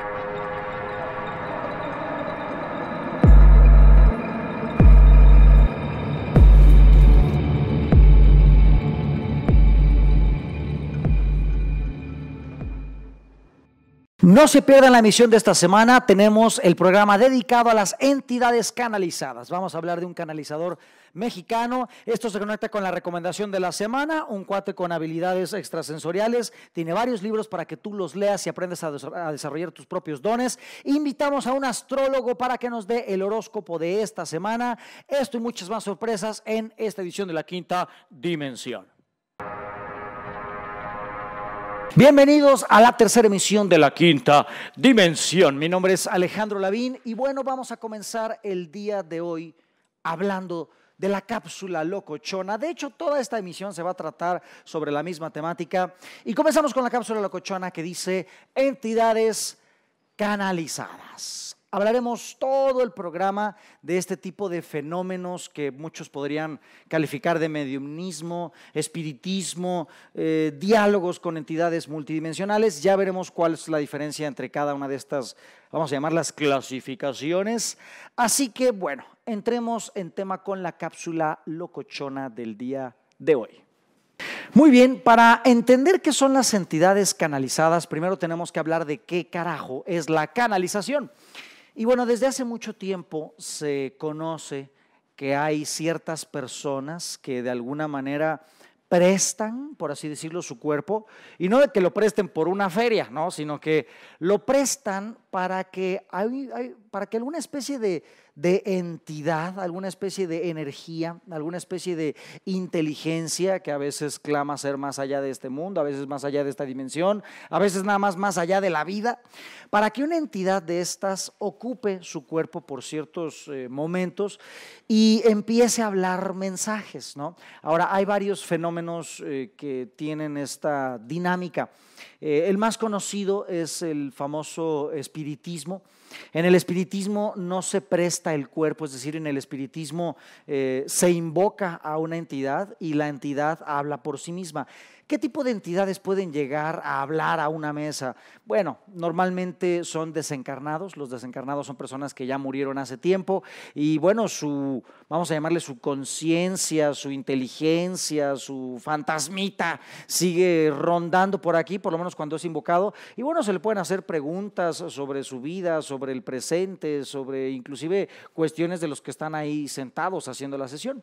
Thank you. No se pierdan la emisión de esta semana. Tenemos el programa dedicado a las entidades canalizadas. Vamos a hablar de un canalizador mexicano. Esto se conecta con la recomendación de la semana. Un cuate con habilidades extrasensoriales. Tiene varios libros para que tú los leas y aprendas a, a desarrollar tus propios dones. Invitamos a un astrólogo para que nos dé el horóscopo de esta semana. Esto y muchas más sorpresas en esta edición de la quinta dimensión. Bienvenidos a la tercera emisión de la quinta dimensión. Mi nombre es Alejandro Lavín y bueno, vamos a comenzar el día de hoy hablando de la cápsula locochona. De hecho, toda esta emisión se va a tratar sobre la misma temática. Y comenzamos con la cápsula locochona que dice entidades canalizadas. Hablaremos todo el programa de este tipo de fenómenos que muchos podrían calificar de mediumismo, espiritismo, eh, diálogos con entidades multidimensionales. Ya veremos cuál es la diferencia entre cada una de estas, vamos a llamarlas clasificaciones. Así que bueno, entremos en tema con la cápsula locochona del día de hoy. Muy bien, para entender qué son las entidades canalizadas, primero tenemos que hablar de qué carajo es la canalización. Y bueno, desde hace mucho tiempo se conoce que hay ciertas personas que de alguna manera prestan, por así decirlo, su cuerpo, y no de que lo presten por una feria, ¿no? sino que lo prestan para que, para que alguna especie de, entidad, alguna especie de energía, alguna especie de inteligencia que a veces clama ser más allá de este mundo, a veces más allá de esta dimensión, a veces nada más más allá de la vida, para que una entidad de estas ocupe su cuerpo por ciertos eh, momentos y empiece a hablar mensajes. Ahora, hay varios fenómenos eh, que tienen esta dinámica. Eh, el más conocido es el famoso espiritismo. En el espiritismo no se presta el cuerpo, es decir, en el espiritismo eh, se invoca a una entidad y la entidad habla por sí misma. ¿Qué tipo de entidades pueden llegar a hablar a una mesa? Bueno, normalmente son desencarnados. Los desencarnados son personas que ya murieron hace tiempo y bueno, su, vamos a llamarle su conciencia, su inteligencia, su fantasmita sigue rondando por aquí, por lo menos cuando es invocado. Y bueno, se le pueden hacer preguntas sobre su vida, sobre el presente, sobre inclusive cuestiones de los que están ahí sentados haciendo la sesión.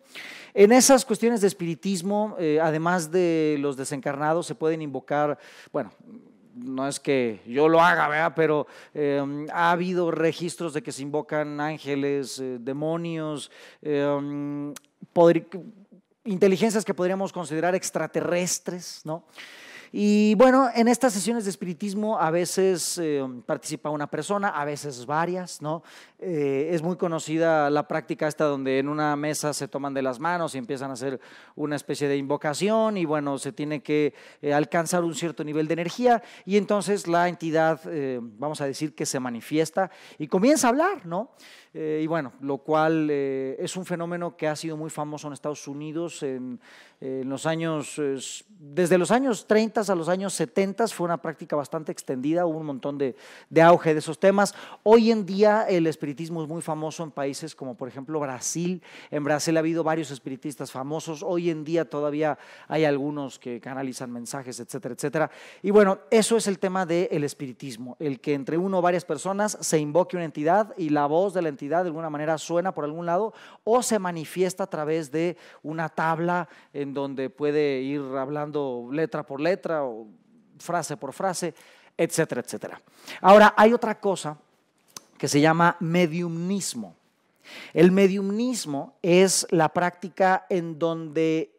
En esas cuestiones de espiritismo, eh, además de los desencarnados, encarnados se pueden invocar, bueno, no es que yo lo haga, pero em, ha habido registros de que se invocan ángeles, eh, demonios, em, inteligencias que podríamos considerar extraterrestres, ¿no? Y bueno, en estas sesiones de espiritismo a veces eh, participa una persona, a veces varias, ¿no? Eh, es muy conocida la práctica esta donde en una mesa se toman de las manos y empiezan a hacer una especie de invocación y bueno, se tiene que eh, alcanzar un cierto nivel de energía y entonces la entidad, vamos a decir que se manifiesta y comienza a hablar, ¿no? Eh, y bueno, lo cual eh, es un fenómeno que ha sido muy famoso en Estados Unidos en, los años, desde los años 30 a los años 70 fue una práctica bastante extendida, hubo un montón de, auge de esos temas. Hoy en día el espiritismo es muy famoso en países como por ejemplo Brasil. En Brasil ha habido varios espiritistas famosos, hoy en día todavía hay algunos que canalizan mensajes, etcétera, etcétera. Y bueno, eso es el tema del espiritismo, el que entre uno o varias personas se invoque una entidad y la voz de la entidad de alguna manera suena por algún lado o se manifiesta a través de una tabla en donde puede ir hablando letra por letra o frase por frase, etcétera, etcétera. Ahora, hay otra cosa que se llama mediumnismo. El mediumnismo es la práctica en donde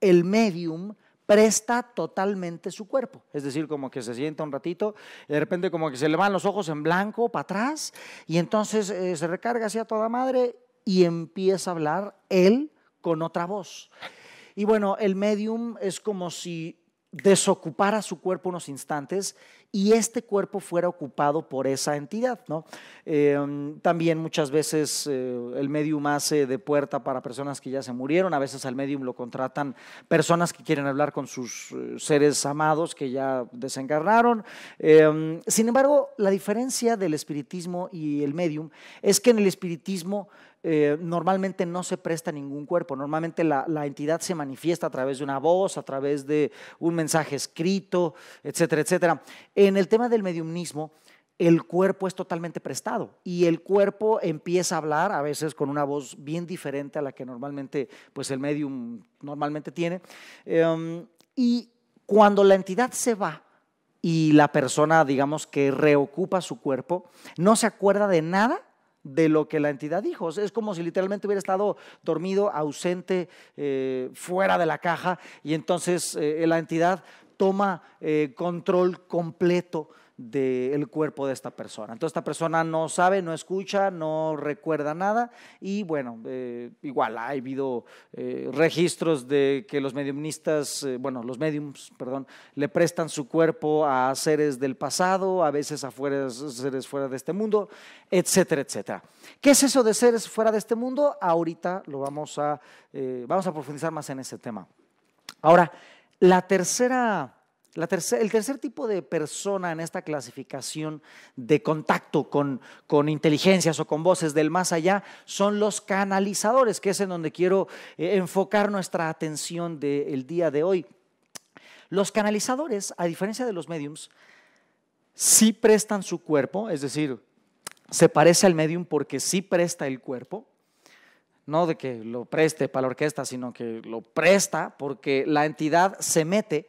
el medium presta totalmente su cuerpo. Es decir, como que se sienta un ratito, de repente como que se le van los ojos en blanco para atrás y entonces eh, se recarga hacia toda madre y empieza a hablar él con otra voz. Y bueno, el medium es como si desocupara su cuerpo unos instantes y este cuerpo fuera ocupado por esa entidad. ¿no? Eh, también muchas veces eh, el medium hace de puerta para personas que ya se murieron, a veces al medium lo contratan personas que quieren hablar con sus eh, seres amados que ya desencarnaron. sin embargo, la diferencia del espiritismo y el medium es que en el espiritismo eh, normalmente no se presta ningún cuerpo, normalmente la, entidad se manifiesta a través de una voz, a través de un mensaje escrito, etcétera, etcétera. En el tema del mediumnismo, el cuerpo es totalmente prestado y el cuerpo empieza a hablar a veces con una voz bien diferente a la que normalmente pues el medium normalmente tiene. Em, y cuando la entidad se va, y la persona, digamos, que reocupa su cuerpo, no se acuerda de nada de lo que la entidad dijo. es como si literalmente hubiera estado dormido, ausente, eh, fuera de la caja, y entonces eh, la entidad toma eh, control completo del cuerpo de esta persona. Entonces esta persona no sabe, no escucha, no recuerda nada y bueno, eh, igual ha habido eh, registros de que los mediumistas, eh, bueno, los mediums, perdón, le prestan su cuerpo a seres del pasado, a veces a seres fuera de este mundo, etcétera, etcétera. ¿Qué es eso de seres fuera de este mundo? Ahorita lo vamos a, vamos a profundizar más en ese tema. Ahora, la tercera el tercer tipo de persona en esta clasificación de contacto con, inteligencias o con voces del más allá son los canalizadores, que es en donde quiero eh, enfocar nuestra atención del día de hoy. Los canalizadores, a diferencia de los mediums, sí prestan su cuerpo, es decir, se parece al medium porque sí presta el cuerpo, no de que lo preste para la orquesta, sino que lo presta porque la entidad se mete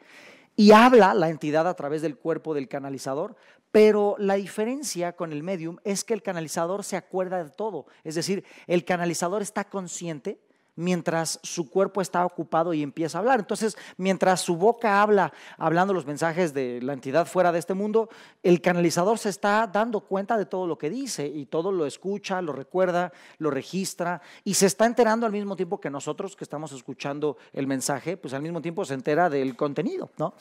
y habla la entidad a través del cuerpo del canalizador, pero la diferencia con el medium es que el canalizador se acuerda de todo, es decir, el canalizador está consciente mientras su cuerpo está ocupado y empieza a hablar. Entonces, mientras su boca habla, hablando los mensajes de la entidad fuera de este mundo, el canalizador se está dando cuenta de todo lo que dice y todo lo escucha, lo recuerda, lo registra y se está enterando al mismo tiempo que nosotros que estamos escuchando el mensaje, pues al mismo tiempo se entera del contenido. ¿no?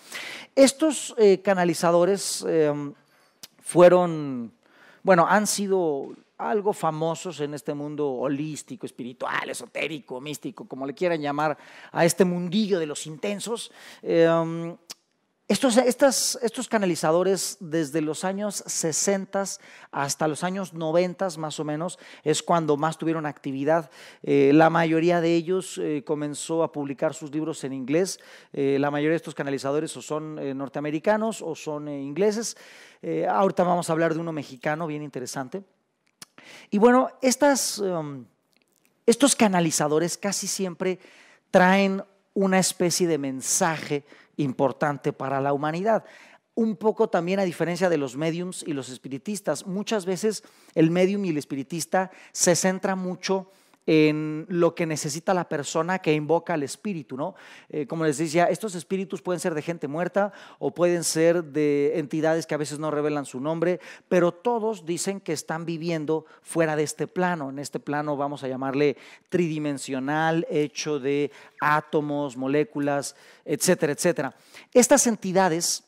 Estos eh, canalizadores em, fueron, bueno, han sido algo famosos en este mundo holístico, espiritual, esotérico, místico, como le quieran llamar a este mundillo de los intensos. Em, estos, estas, estos canalizadores desde los años 60 hasta los años 90 más o menos es cuando más tuvieron actividad. Eh, la mayoría de ellos eh, comenzó a publicar sus libros en inglés. Eh, la mayoría de estos canalizadores o son norteamericanos o son ingleses. ahorita vamos a hablar de uno mexicano bien interesante. Y bueno, em, estos canalizadores casi siempre traen una especie de mensaje importante para la humanidad. Un poco también a diferencia de los mediums y los espiritistas, muchas veces el medium y el espiritista se centra mucho en en lo que necesita la persona que invoca al espíritu, ¿no? Eh, como les decía, estos espíritus pueden ser de gente muerta o pueden ser de entidades que a veces no revelan su nombre, pero todos dicen que están viviendo fuera de este plano. En este plano vamos a llamarle tridimensional, hecho de átomos, moléculas, etcétera, etcétera. Estas entidades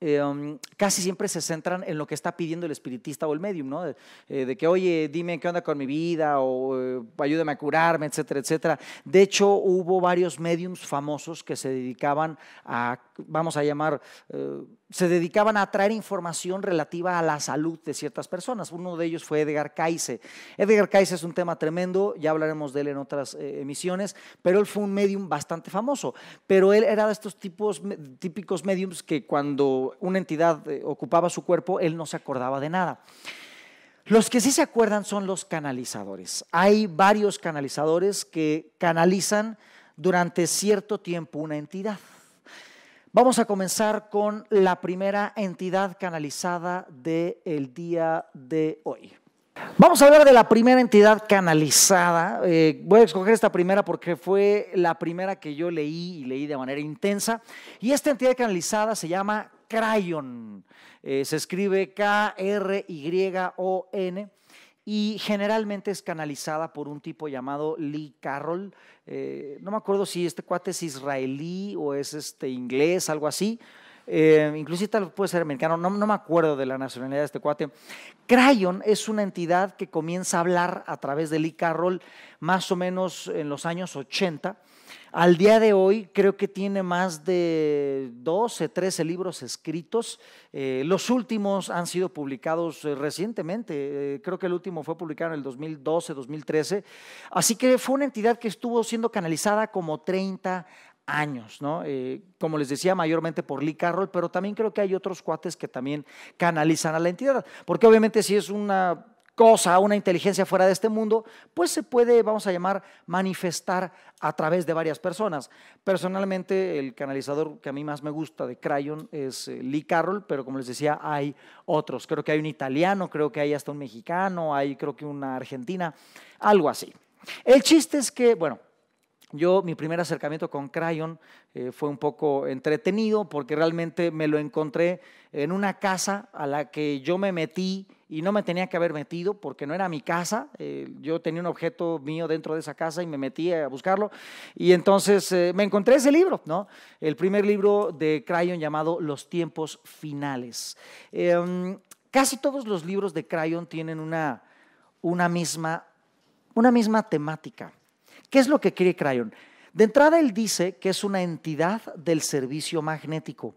Em, casi siempre se centran en lo que está pidiendo el espiritista o el medium, ¿no? Eh, de, que, oye, dime qué onda con mi vida o eh, ayúdame a curarme, etcétera, etcétera. De hecho, hubo varios mediums famosos que se dedicaban a, vamos a llamar, eh, se dedicaban a traer información relativa a la salud de ciertas personas. Uno de ellos fue Edgar Cayce. Edgar Cayce es un tema tremendo, ya hablaremos de él en otras eh, emisiones, pero él fue un medium bastante famoso. Pero él era de estos tipos, típicos mediums que cuando una entidad eh, ocupaba su cuerpo, él no se acordaba de nada. Los que sí se acuerdan son los canalizadores. Hay varios canalizadores que canalizan durante cierto tiempo una entidad. Vamos a comenzar con la primera entidad canalizada del el día de hoy. Vamos a hablar de la primera entidad canalizada. Eh, voy a escoger esta primera porque fue la primera que yo leí y leí de manera intensa. Y esta entidad canalizada se llama Crayon. Eh, se escribe K-R-Y-O-N y generalmente es canalizada por un tipo llamado Lee Carroll. Eh, no me acuerdo si este cuate es israelí o es este inglés, algo así. Eh, incluso inclusive tal puede ser americano, no, no, me acuerdo de la nacionalidad de este cuate. Crayon es una entidad que comienza a hablar a través de Lee Carroll más o menos en los años 80 al día de hoy creo que tiene más de 12, 13 libros escritos. Eh, los últimos han sido publicados eh, recientemente. Eh, creo que el último fue publicado en el 2012, 2013. Así que fue una entidad que estuvo siendo canalizada como 30 años, ¿no? como les decía, mayormente por Lee Carroll, pero también creo que hay otros cuates que también canalizan a la entidad, porque obviamente si es una cosa, una inteligencia fuera de este mundo, pues se puede, vamos a llamar, manifestar a través de varias personas. Personalmente, el canalizador que a mí más me gusta de Crayon es eh, Lee Carroll, pero como les decía, hay otros. Creo que hay un italiano, creo que hay hasta un mexicano, hay creo que una argentina, algo así. El chiste es que, bueno, yo, mi primer acercamiento con Crayon eh, fue un poco entretenido porque realmente me lo encontré en una casa a la que yo me metí y no me tenía que haber metido porque no era mi casa. Eh, yo tenía un objeto mío dentro de esa casa y me metí a buscarlo. Y entonces eh, me encontré ese libro, ¿no? El primer libro de Crayon llamado Los tiempos finales. Em, casi todos los libros de Crayon tienen una, una, misma, una misma temática. ¿Qué es lo que cree Crayon? De entrada, él dice que es una entidad del servicio magnético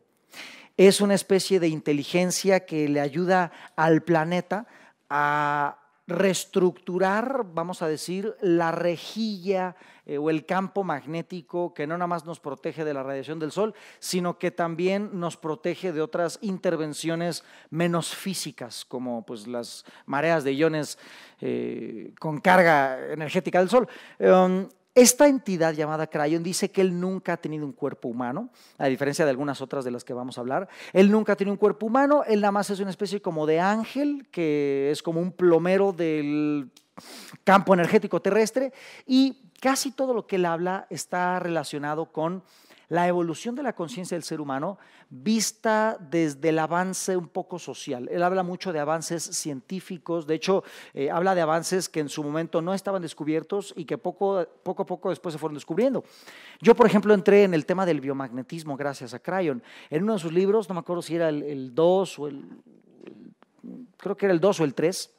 es una especie de inteligencia que le ayuda al planeta a reestructurar, vamos a decir, la rejilla eh, o el campo magnético que no nada más nos protege de la radiación del Sol, sino que también nos protege de otras intervenciones menos físicas, como pues, las mareas de iones eh, con carga energética del Sol. Em, esta entidad llamada Crayon dice que él nunca ha tenido un cuerpo humano, a diferencia de algunas otras de las que vamos a hablar. Él nunca ha tenido un cuerpo humano, él nada más es una especie como de ángel, que es como un plomero del campo energético terrestre, y casi todo lo que él habla está relacionado con la evolución de la conciencia del ser humano vista desde el avance un poco social. Él habla mucho de avances científicos, de hecho, eh, habla de avances que en su momento no estaban descubiertos y que poco, poco a poco después se fueron descubriendo. Yo, por ejemplo, entré en el tema del biomagnetismo gracias a Crayon. En uno de sus libros, no me acuerdo si era el 2 o el, el, creo que era el 2 o el 3,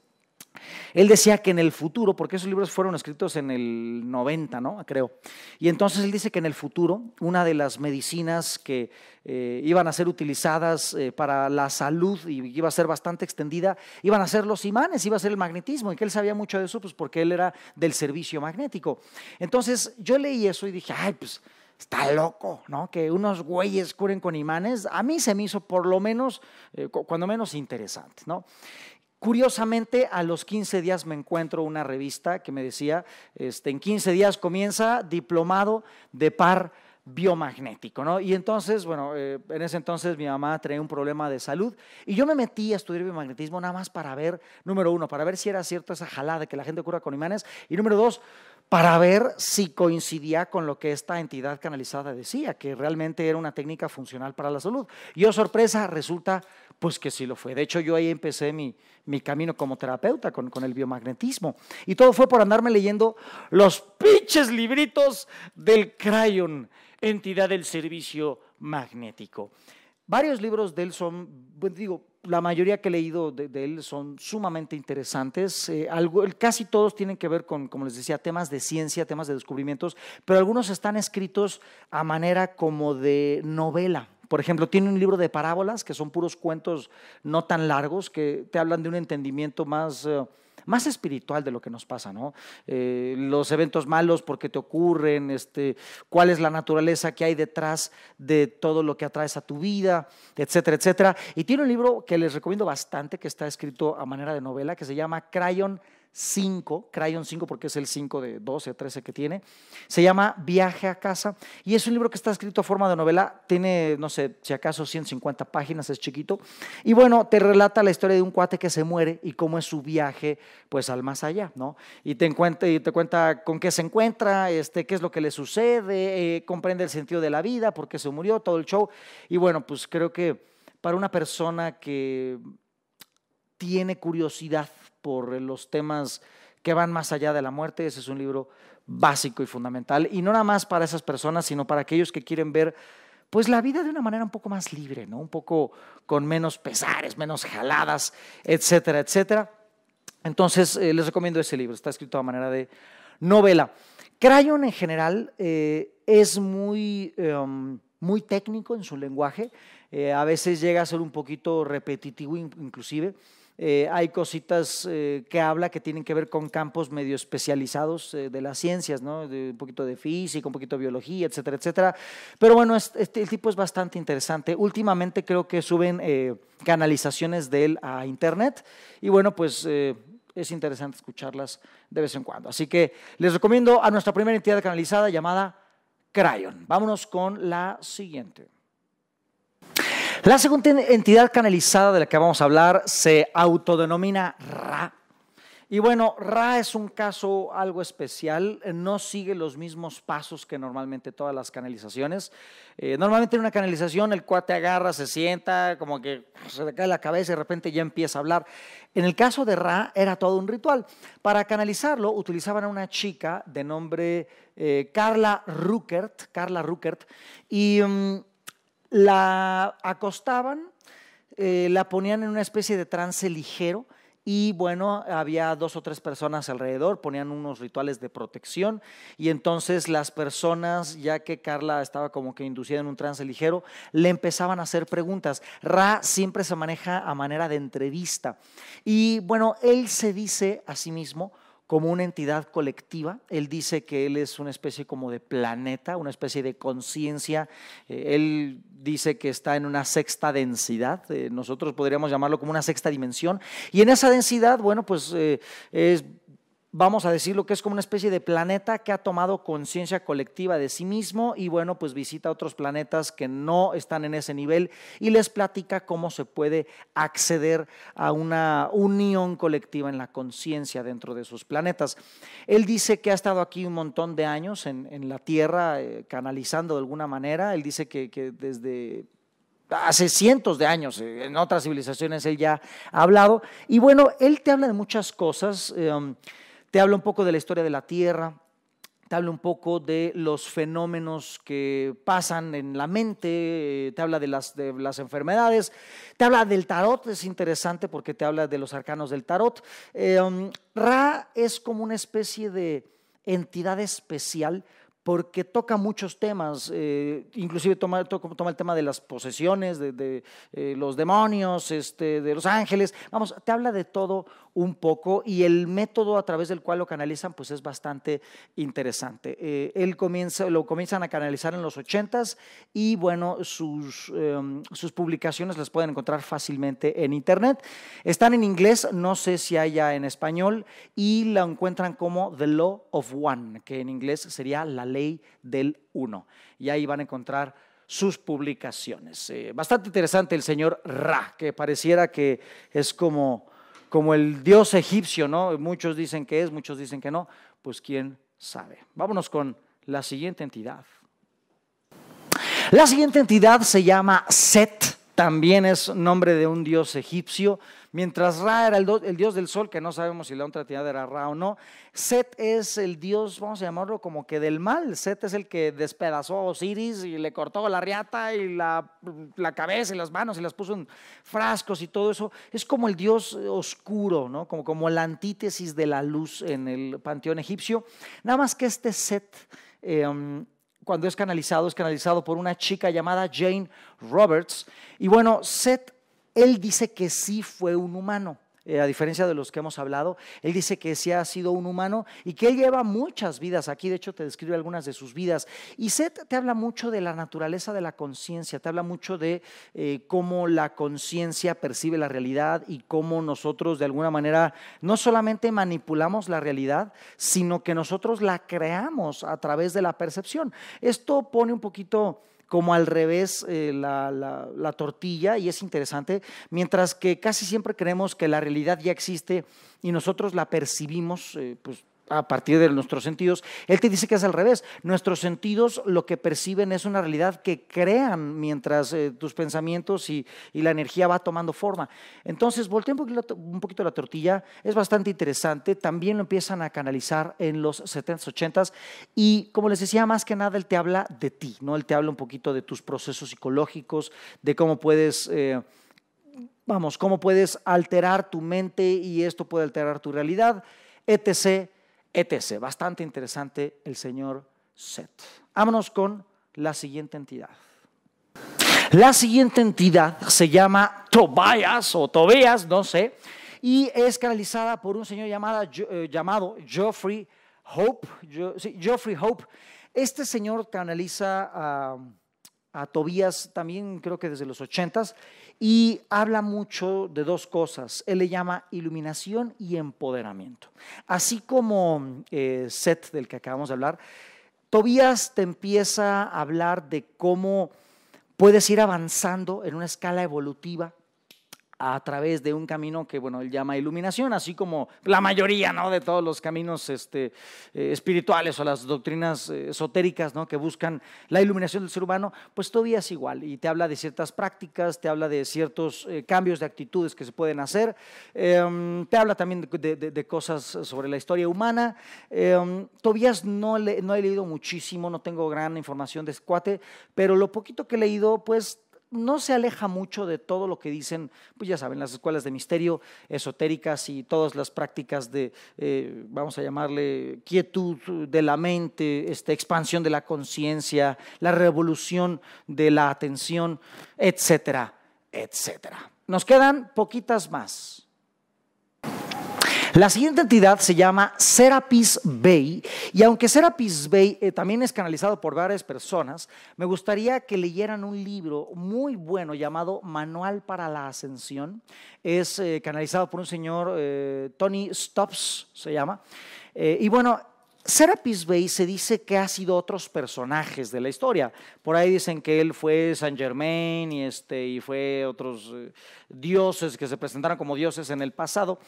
él decía que en el futuro, porque esos libros fueron escritos en el 90, ¿no? Creo. Y entonces él dice que en el futuro una de las medicinas que eh, iban a ser utilizadas eh, para la salud y iba a ser bastante extendida, iban a ser los imanes, iba a ser el magnetismo, y que él sabía mucho de eso, pues porque él era del servicio magnético. Entonces yo leí eso y dije, ay, pues está loco, ¿no? Que unos güeyes curen con imanes, a mí se me hizo por lo menos, eh, cuando menos interesante, ¿no? Curiosamente, a los 15 días me encuentro una revista que me decía, este, en 15 días comienza diplomado de par biomagnético, ¿no? Y entonces, bueno, eh, en ese entonces mi mamá tenía un problema de salud y yo me metí a estudiar biomagnetismo nada más para ver, número uno, para ver si era cierto esa jalada que la gente cura con imanes y número dos, para ver si coincidía con lo que esta entidad canalizada decía, que realmente era una técnica funcional para la salud. Y yo, oh, sorpresa, resulta pues que sí lo fue. De hecho, yo ahí empecé mi, mi camino como terapeuta con, el biomagnetismo. Y todo fue por andarme leyendo los pinches libritos del Crayon, entidad del servicio magnético. Varios libros de él son, digo, la mayoría que he leído de, él son sumamente interesantes. Eh, algo, casi todos tienen que ver con, como les decía, temas de ciencia, temas de descubrimientos, pero algunos están escritos a manera como de novela. Por ejemplo, tiene un libro de parábolas que son puros cuentos no tan largos que te hablan de un entendimiento más... Eh, más espiritual de lo que nos pasa, ¿no? Eh, los eventos malos, por qué te ocurren, este, cuál es la naturaleza que hay detrás de todo lo que atraes a tu vida, etcétera, etcétera. Y tiene un libro que les recomiendo bastante, que está escrito a manera de novela, que se llama Crayon 5, Crayon 5 porque es el 5 de 12, 13 que tiene. Se llama Viaje a casa y es un libro que está escrito a forma de novela, tiene, no sé, si acaso 150 páginas, es chiquito. Y bueno, te relata la historia de un cuate que se muere y cómo es su viaje pues al más allá, ¿no? Y te, y te cuenta con qué se encuentra, este, qué es lo que le sucede, eh, comprende el sentido de la vida, por qué se murió, todo el show. Y bueno, pues creo que para una persona que tiene curiosidad por eh, los temas que van más allá de la muerte. Ese es un libro básico y fundamental. Y no nada más para esas personas, sino para aquellos que quieren ver pues la vida de una manera un poco más libre, ¿no? Un poco con menos pesares, menos jaladas, etcétera, etcétera. Entonces, eh, les recomiendo ese libro. Está escrito a manera de novela. Crayon en general eh, es muy, em, muy técnico en su lenguaje. a veces llega a ser un poquito repetitivo inclusive. Eh, hay cositas eh, que habla que tienen que ver con campos medio especializados eh, de las ciencias, ¿no? De, un poquito de física, un poquito de biología, etcétera, etcétera. Pero bueno, este, el tipo es bastante interesante. Últimamente creo que suben canalizaciones de él a internet y bueno, pues es interesante escucharlas de vez en cuando. Así que les recomiendo a nuestra primera entidad canalizada llamada Crayon Vámonos con la siguiente. La segunda entidad canalizada de la que vamos a hablar se autodenomina Ra. Y bueno, Ra es un caso algo especial, no sigue los mismos pasos que normalmente todas las canalizaciones. Eh, normalmente en una canalización el cuate agarra, se sienta, como que se le cae la cabeza y de repente ya empieza a hablar. En el caso de Ra era todo un ritual. Para canalizarlo utilizaban a una chica de nombre eh, Carla Ruckert, Carla Ruckert, y mm, la acostaban, eh, la ponían en una especie de trance ligero y bueno, había dos o tres personas alrededor, ponían unos rituales de protección y entonces las personas, ya que Carla estaba como que inducida en un trance ligero, le empezaban a hacer preguntas. Ra siempre se maneja a manera de entrevista y bueno, él se dice a sí mismo, como una entidad colectiva. Él dice que él es una especie como de planeta, una especie de conciencia. Eh, él dice que está en una sexta densidad, eh, nosotros podríamos llamarlo como una sexta dimensión. Y en esa densidad, bueno, pues eh, es vamos a decir lo que es como una especie de planeta que ha tomado conciencia colectiva de sí mismo y bueno, pues visita otros planetas que no están en ese nivel y les platica cómo se puede acceder a una unión colectiva en la conciencia dentro de sus planetas. Él dice que ha estado aquí un montón de años en, la Tierra, eh, canalizando de alguna manera. Él dice que, desde hace cientos de años, eh, en otras civilizaciones él ya ha hablado. Y bueno, él te habla de muchas cosas. Em, te habla un poco de la historia de la Tierra, te habla un poco de los fenómenos que pasan en la mente, eh, te habla de las, enfermedades, te habla del tarot, es interesante porque te habla de los arcanos del tarot. Eh, um, Ra es como una especie de entidad especial porque toca muchos temas, eh, inclusive toma, el tema de las posesiones, de, eh, los demonios, este, de los ángeles, vamos, te habla de todo un poco y el método a través del cual lo canalizan pues es bastante interesante. Eh, él comienza, lo comienzan a canalizar en los 80s y bueno, sus, em, sus publicaciones las pueden encontrar fácilmente en internet. Están en inglés, no sé si haya en español y la encuentran como The Law of One, que en inglés sería la ley del uno. Y ahí van a encontrar sus publicaciones. Eh, bastante interesante el señor Ra, que pareciera que es como, como el dios egipcio, ¿no? Muchos dicen que es, muchos dicen que no. Pues quién sabe. Vámonos con la siguiente entidad. La siguiente entidad se llama Set, también es nombre de un dios egipcio. Mientras Ra era el, dios del sol, que no sabemos si la otra tirada era Ra o no, Set es el dios, vamos a llamarlo como que del mal. Set es el que despedazó a Osiris y le cortó la riata y la, cabeza y las manos y las puso en frascos y todo eso. Es como el dios oscuro, ¿no? como, como la antítesis de la luz en el panteón egipcio. Nada más que este Set... Em, cuando es canalizado, es canalizado por una chica llamada Jane Roberts. Y bueno, Set él dice que sí fue un humano. Eh, a diferencia de los que hemos hablado, él dice que sí ha sido un humano y que él lleva muchas vidas. Aquí, de hecho, te describe algunas de sus vidas. Y Seth te habla mucho de la naturaleza de la conciencia, te habla mucho de eh, cómo la conciencia percibe la realidad y cómo nosotros, de alguna manera, no solamente manipulamos la realidad, sino que nosotros la creamos a través de la percepción. Esto pone un poquito como al revés eh, la, tortilla y es interesante, mientras que casi siempre creemos que la realidad ya existe y nosotros la percibimos eh, pues, a partir de nuestros sentidos, él te dice que es al revés. Nuestros sentidos lo que perciben es una realidad que crean mientras eh, tus pensamientos y, la energía va tomando forma. Entonces, voltea un poquito, la tortilla, es bastante interesante, también lo empiezan a canalizar en los 70s, 80s y como les decía, más que nada él te habla de ti, ¿no? Él te habla un poquito de tus procesos psicológicos, de cómo puedes... Eh, vamos, cómo puedes alterar tu mente y esto puede alterar tu realidad, etc etc. Bastante interesante el señor Seth. Vámonos con la siguiente entidad. La siguiente entidad se llama Tobias o Tobias, no sé, y es canalizada por un señor llamado, eh, llamado Geoffrey Hope. Geoffrey Hope. Este señor canaliza a, a Tobías también creo que desde los ochentas y habla mucho de dos cosas. Él le llama iluminación y empoderamiento. Así como eh, Seth, del que acabamos de hablar, Tobías te empieza a hablar de cómo puedes ir avanzando en una escala evolutiva a través de un camino que, bueno, él llama iluminación, así como la mayoría, ¿no? De todos los caminos este, eh, espirituales o las doctrinas eh, esotéricas, ¿no? Que buscan la iluminación del ser humano, pues todavía es igual y te habla de ciertas prácticas, te habla de ciertos eh, cambios de actitudes que se pueden hacer, em, te habla también de, cosas sobre la historia humana. Em, Tobías no, no he leído muchísimo, no tengo gran información de escuate, este pero lo poquito que he leído, pues no se aleja mucho de todo lo que dicen, pues ya saben, las escuelas de misterio, esotéricas y todas las prácticas de, eh, vamos a llamarle, quietud de la mente, esta expansión de la conciencia, la revolución de la atención, etcétera, etcétera. Nos quedan poquitas más. La siguiente entidad se llama Serapis Bay y aunque Serapis Bay eh, también es canalizado por varias personas, me gustaría que leyeran un libro muy bueno llamado Manual para la Ascensión. Es eh, canalizado por un señor, eh, Tony Stops se llama. y bueno, Serapis Bey se dice que ha sido otros personajes de la historia. Por ahí dicen que él fue Saint Germain y, este, y fue otros eh, dioses que se presentaron como dioses en el pasado.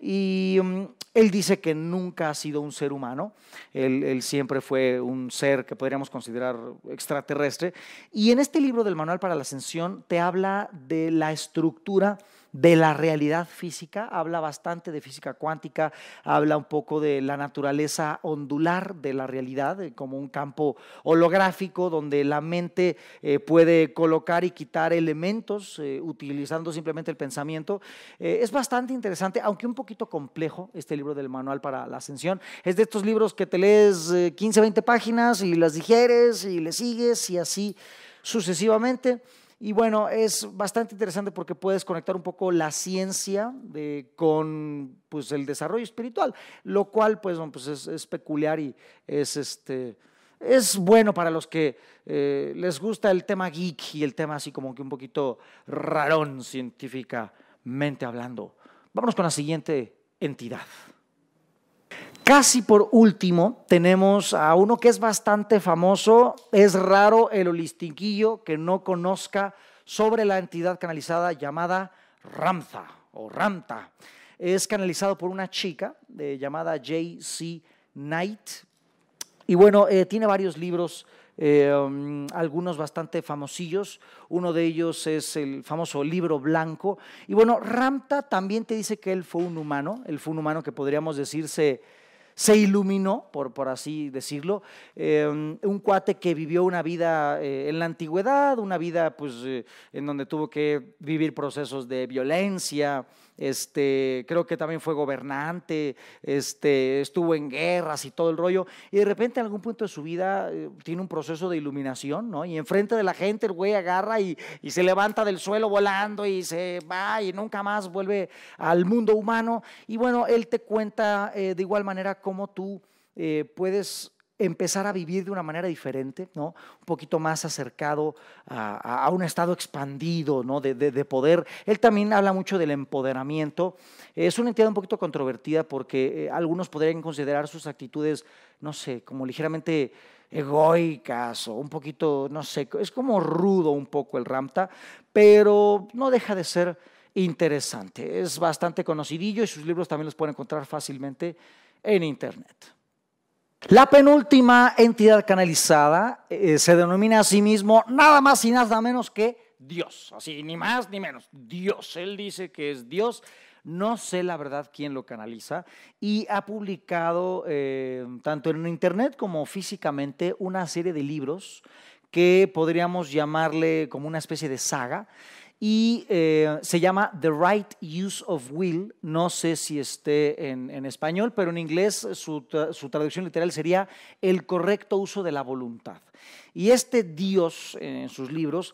Y mm, él dice que nunca ha sido un ser humano. Él, él, siempre fue un ser que podríamos considerar extraterrestre. Y en este libro del Manual para la Ascensión te habla de la estructura de la realidad física, habla bastante de física cuántica, habla un poco de la naturaleza ondular de la realidad, eh, como un campo holográfico donde la mente eh, puede colocar y quitar elementos eh, utilizando simplemente el pensamiento. es bastante interesante, aunque un poquito complejo este libro del manual para la ascensión. Es de estos libros que te lees 15, 20 páginas y las digieres y le sigues y así sucesivamente. Y bueno, es bastante interesante porque puedes conectar un poco la ciencia con pues, el desarrollo espiritual, lo cual pues, pues es, peculiar y es, este, es bueno para los que eh, les gusta el tema geek y el tema así como que un poquito rarón científicamente hablando. Vámonos con la siguiente entidad. Casi por último, tenemos a uno que es bastante famoso. Es raro el holistiquillo que no conozca sobre la entidad canalizada llamada Ramza o Ramta. Es canalizado por una chica eh, llamada J.C. Knight. Y bueno, eh, tiene varios libros, eh, mm, algunos bastante famosillos. Uno de ellos es el famoso libro blanco. Y bueno, Ramta también te dice que él fue un humano. Él fue un humano que podríamos decirse se iluminó, por, por así decirlo, eh, un cuate que vivió una vida eh, en la antigüedad, una vida pues, eh, en donde tuvo que vivir procesos de violencia, este, creo que también fue gobernante, este, estuvo en guerras y todo el rollo, y de repente en algún punto de su vida eh, tiene un proceso de iluminación, ¿no? Y enfrente de la gente el güey agarra y, se levanta del suelo volando y se va y nunca más vuelve al mundo humano. Y bueno, él te cuenta eh, de igual manera cómo tú eh, puedes empezar a vivir de una manera diferente, ¿no? un poquito más acercado a, un estado expandido ¿no? De, poder. Él también habla mucho del empoderamiento. Eh, es una entidad un poquito controvertida porque eh, algunos podrían considerar sus actitudes, no sé, como ligeramente egoicas o un poquito, no sé, es como rudo un poco el Ramta, pero no deja de ser interesante. Es bastante conocidillo y sus libros también los pueden encontrar fácilmente en Internet. La penúltima entidad canalizada eh, se denomina a sí mismo nada más y nada menos que Dios. Así, ni más ni menos. Dios. Él dice que es Dios. No sé la verdad quién lo canaliza y ha publicado eh, tanto en internet como físicamente una serie de libros que podríamos llamarle como una especie de saga y eh, se llama The Right Use of Will. No sé si esté en, español, pero en inglés su, traducción literal sería El correcto uso de la voluntad. Y este Dios eh, en sus libros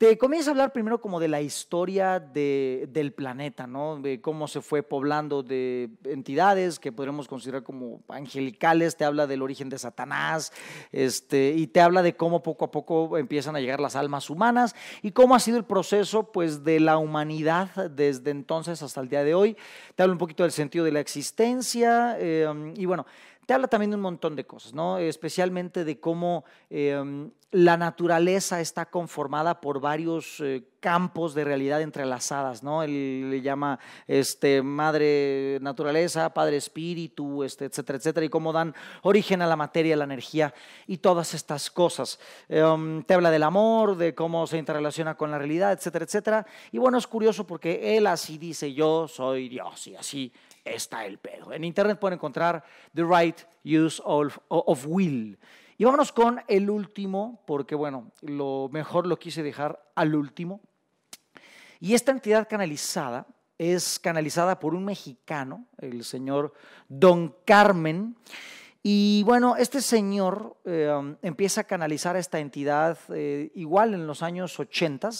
te comienza a hablar primero como de la historia del planeta, ¿no? De cómo se fue poblando de entidades que podremos considerar como angelicales, te habla del origen de Satanás, este, y te habla de cómo poco a poco empiezan a llegar las almas humanas y cómo ha sido el proceso pues, de la humanidad desde entonces hasta el día de hoy. Te habla un poquito del sentido de la existencia eh, y bueno, te habla también de un montón de cosas, especialmente de cómo em, la naturaleza está conformada por varios eh, campos de realidad entrelazadas, ¿no? Él le llama este, madre naturaleza, padre espíritu, este, etcétera, etcétera, y cómo dan origen a la materia, a la energía y todas estas cosas. Em, te habla del amor, de cómo se interrelaciona con la realidad, etcétera, etcétera. Y bueno, es curioso porque él así dice, yo soy Dios y así está el pedo. En internet pueden encontrar The Right Use of, of Will. Y vámonos con el último, porque bueno, lo mejor lo quise dejar al último. Y esta entidad canalizada es canalizada por un mexicano, el señor Don Carmen. Y bueno, este señor eh, um, empieza a canalizar esta entidad eh, igual en los años 80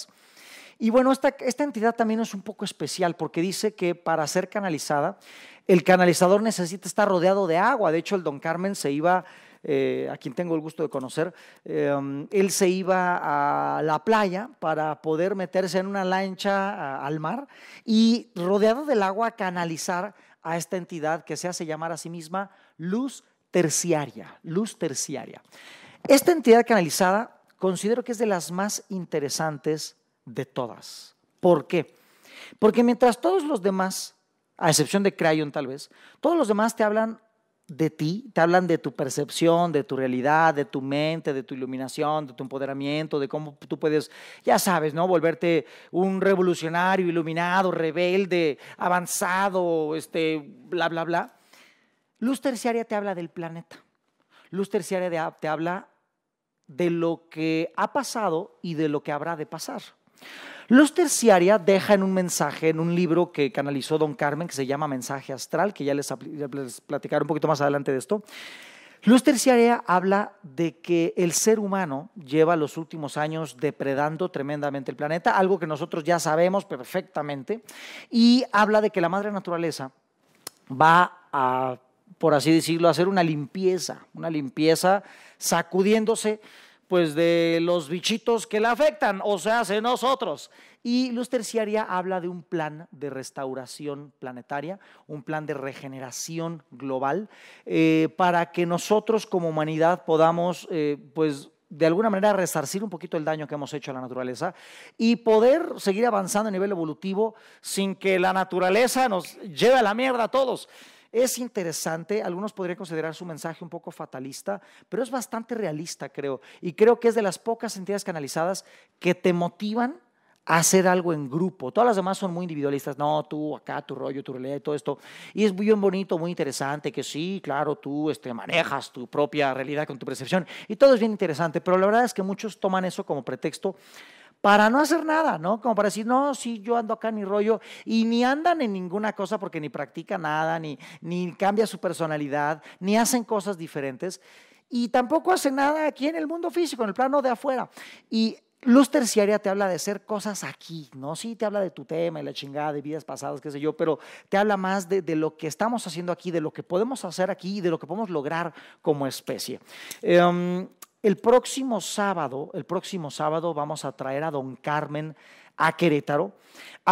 y bueno, esta, entidad también es un poco especial porque dice que para ser canalizada, el canalizador necesita estar rodeado de agua. De hecho, el don Carmen se iba, eh, a quien tengo el gusto de conocer, eh, él se iba a la playa para poder meterse en una lancha al mar y rodeado del agua canalizar a esta entidad que se hace llamar a sí misma luz terciaria, luz terciaria. Esta entidad canalizada considero que es de las más interesantes de todas. ¿Por qué? Porque mientras todos los demás, a excepción de Crayon tal vez, todos los demás te hablan de ti, te hablan de tu percepción, de tu realidad, de tu mente, de tu iluminación, de tu empoderamiento, de cómo tú puedes, ya sabes, ¿no? Volverte un revolucionario, iluminado, rebelde, avanzado, este, bla, bla, bla. Luz terciaria te habla del planeta. Luz terciaria te habla de lo que ha pasado y de lo que habrá de pasar. Luz terciaria deja en un mensaje en un libro que canalizó Don Carmen, que se llama Mensaje Astral, que ya les, platicaré un poquito más adelante de esto. Luz terciaria habla de que el ser humano lleva los últimos años depredando tremendamente el planeta, algo que nosotros ya sabemos perfectamente, y habla de que la madre naturaleza va a, por así decirlo, a hacer una limpieza, una limpieza sacudiéndose pues de los bichitos que la afectan, o sea, de nosotros. Y Luz Terciaria habla de un plan de restauración planetaria, un plan de regeneración global, eh, para que nosotros como humanidad podamos, eh, pues, de alguna manera resarcir un poquito el daño que hemos hecho a la naturaleza y poder seguir avanzando a nivel evolutivo sin que la naturaleza nos lleve a la mierda a todos. Es interesante, algunos podrían considerar su mensaje un poco fatalista, pero es bastante realista, creo. Y creo que es de las pocas entidades canalizadas que te motivan a hacer algo en grupo. Todas las demás son muy individualistas. No, tú acá, tu rollo, tu realidad y todo esto. Y es muy bonito, muy interesante, que sí, claro, tú este, manejas tu propia realidad con tu percepción. Y todo es bien interesante, pero la verdad es que muchos toman eso como pretexto para no hacer nada, ¿no? Como para decir, no, sí, yo ando acá ni rollo, y ni andan en ninguna cosa porque ni practica nada, ni, ni cambia su personalidad, ni hacen cosas diferentes, y tampoco hacen nada aquí en el mundo físico, en el plano de afuera. Y Luz terciaria te habla de hacer cosas aquí, ¿no? Sí, te habla de tu tema y la chingada de vidas pasadas, qué sé yo, pero te habla más de, de lo que estamos haciendo aquí, de lo que podemos hacer aquí y de lo que podemos lograr como especie. Em, el próximo sábado, el próximo sábado vamos a traer a don Carmen a Querétaro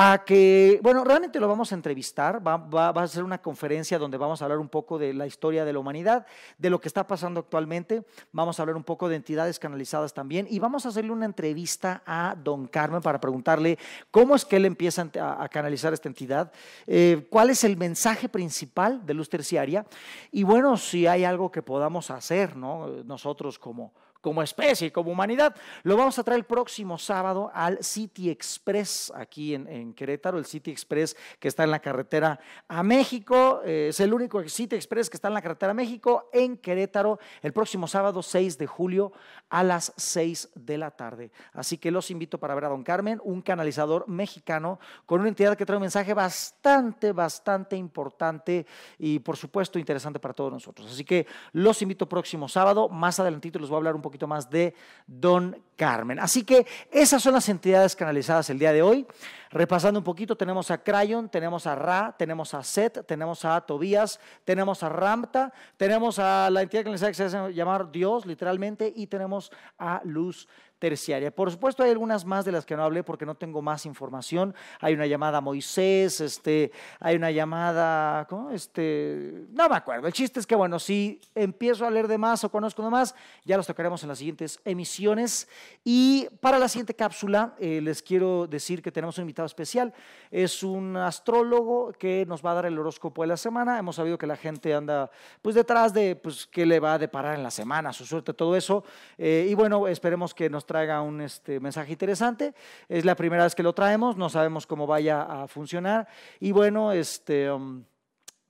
a que, bueno, realmente lo vamos a entrevistar, va, a ser una conferencia donde vamos a hablar un poco de la historia de la humanidad, de lo que está pasando actualmente, vamos a hablar un poco de entidades canalizadas también y vamos a hacerle una entrevista a don Carmen para preguntarle cómo es que él empieza a, canalizar esta entidad, eh, cuál es el mensaje principal de luz terciaria y bueno, si hay algo que podamos hacer, ¿no? Nosotros como como especie, como humanidad. Lo vamos a traer el próximo sábado al City Express, aquí en, Querétaro, el City Express que está en la carretera a México. Eh, es el único City Express que está en la carretera a México en Querétaro el próximo sábado 6 de julio a las 6 de la tarde. Así que los invito para ver a Don Carmen, un canalizador mexicano con una entidad que trae un mensaje bastante, bastante importante y por supuesto interesante para todos nosotros. Así que los invito próximo sábado, más adelantito les voy a hablar un poco poquito más de Don Carmen. Así que esas son las entidades canalizadas el día de hoy. Repasando un poquito, tenemos a Crayon, tenemos a Ra, tenemos a Set, tenemos a Tobías, tenemos a Ramta, tenemos a la entidad que les hace llamar Dios, literalmente, y tenemos a Luz terciaria. Por supuesto, hay algunas más de las que no hablé porque no tengo más información. Hay una llamada a Moisés, este, hay una llamada, ¿cómo? Este, no me acuerdo. El chiste es que, bueno, si empiezo a leer de más o conozco de más, ya los tocaremos en las siguientes emisiones. Y para la siguiente cápsula, eh, les quiero decir que tenemos un invitado especial. Es un astrólogo que nos va a dar el horóscopo de la semana. Hemos sabido que la gente anda, pues, detrás de, pues, qué le va a deparar en la semana, su suerte, todo eso. Eh, y bueno, esperemos que nos traiga un este, mensaje interesante. Es la primera vez que lo traemos, no sabemos cómo vaya a funcionar. Y bueno, este... Um,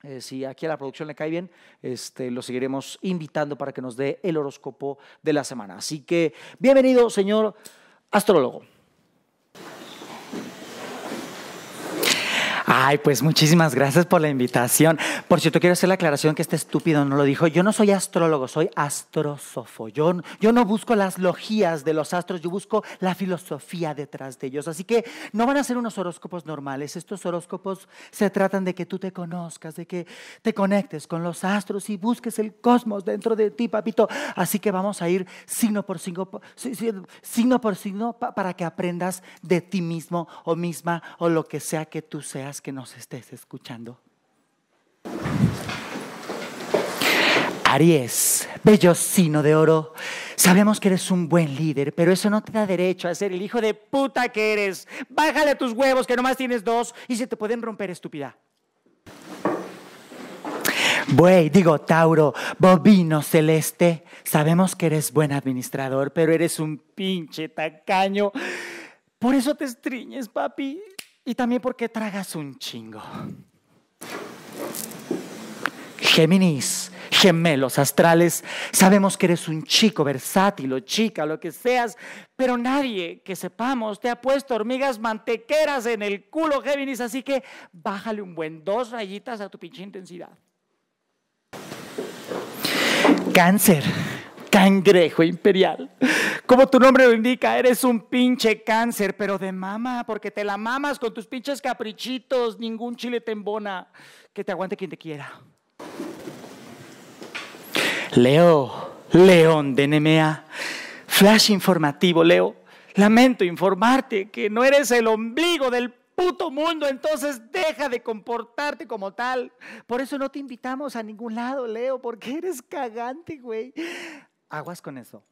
eh, si aquí a la producción le cae bien, este, lo seguiremos invitando para que nos dé el horóscopo de la semana. Así que bienvenido, señor astrólogo. Ay, pues muchísimas gracias por la invitación. Por cierto, quiero hacer la aclaración que este estúpido no lo dijo. Yo no soy astrólogo, soy astrosofo. Yo, yo no busco las logías de los astros, yo busco la filosofía detrás de ellos. Así que no van a ser unos horóscopos normales. Estos horóscopos se tratan de que tú te conozcas, de que te conectes con los astros y busques el cosmos dentro de ti, papito. Así que vamos a ir signo por signo, signo por signo para que aprendas de ti mismo o misma o lo que sea que tú seas que nos estés escuchando. Aries, bello de oro, sabemos que eres un buen líder, pero eso no te da derecho a ser el hijo de puta que eres. Bájale tus huevos, que nomás tienes dos y se te pueden romper, estúpida. Buey, digo Tauro, bovino celeste, sabemos que eres buen administrador, pero eres un pinche tacaño. Por eso te estriñes, papi y también porque tragas un chingo. Géminis, gemelos astrales, sabemos que eres un chico versátil o chica, lo que seas, pero nadie que sepamos te ha puesto hormigas mantequeras en el culo, Géminis, así que bájale un buen dos rayitas a tu pinche intensidad. Cáncer cangrejo imperial. Como tu nombre lo indica, eres un pinche cáncer, pero de mama, porque te la mamas con tus pinches caprichitos, ningún chile tembona Que te aguante quien te quiera. Leo, León de Nemea, flash informativo, Leo. Lamento informarte que no eres el ombligo del puto mundo, entonces deja de comportarte como tal. Por eso no te invitamos a ningún lado, Leo, porque eres cagante, güey. Aguas con eso.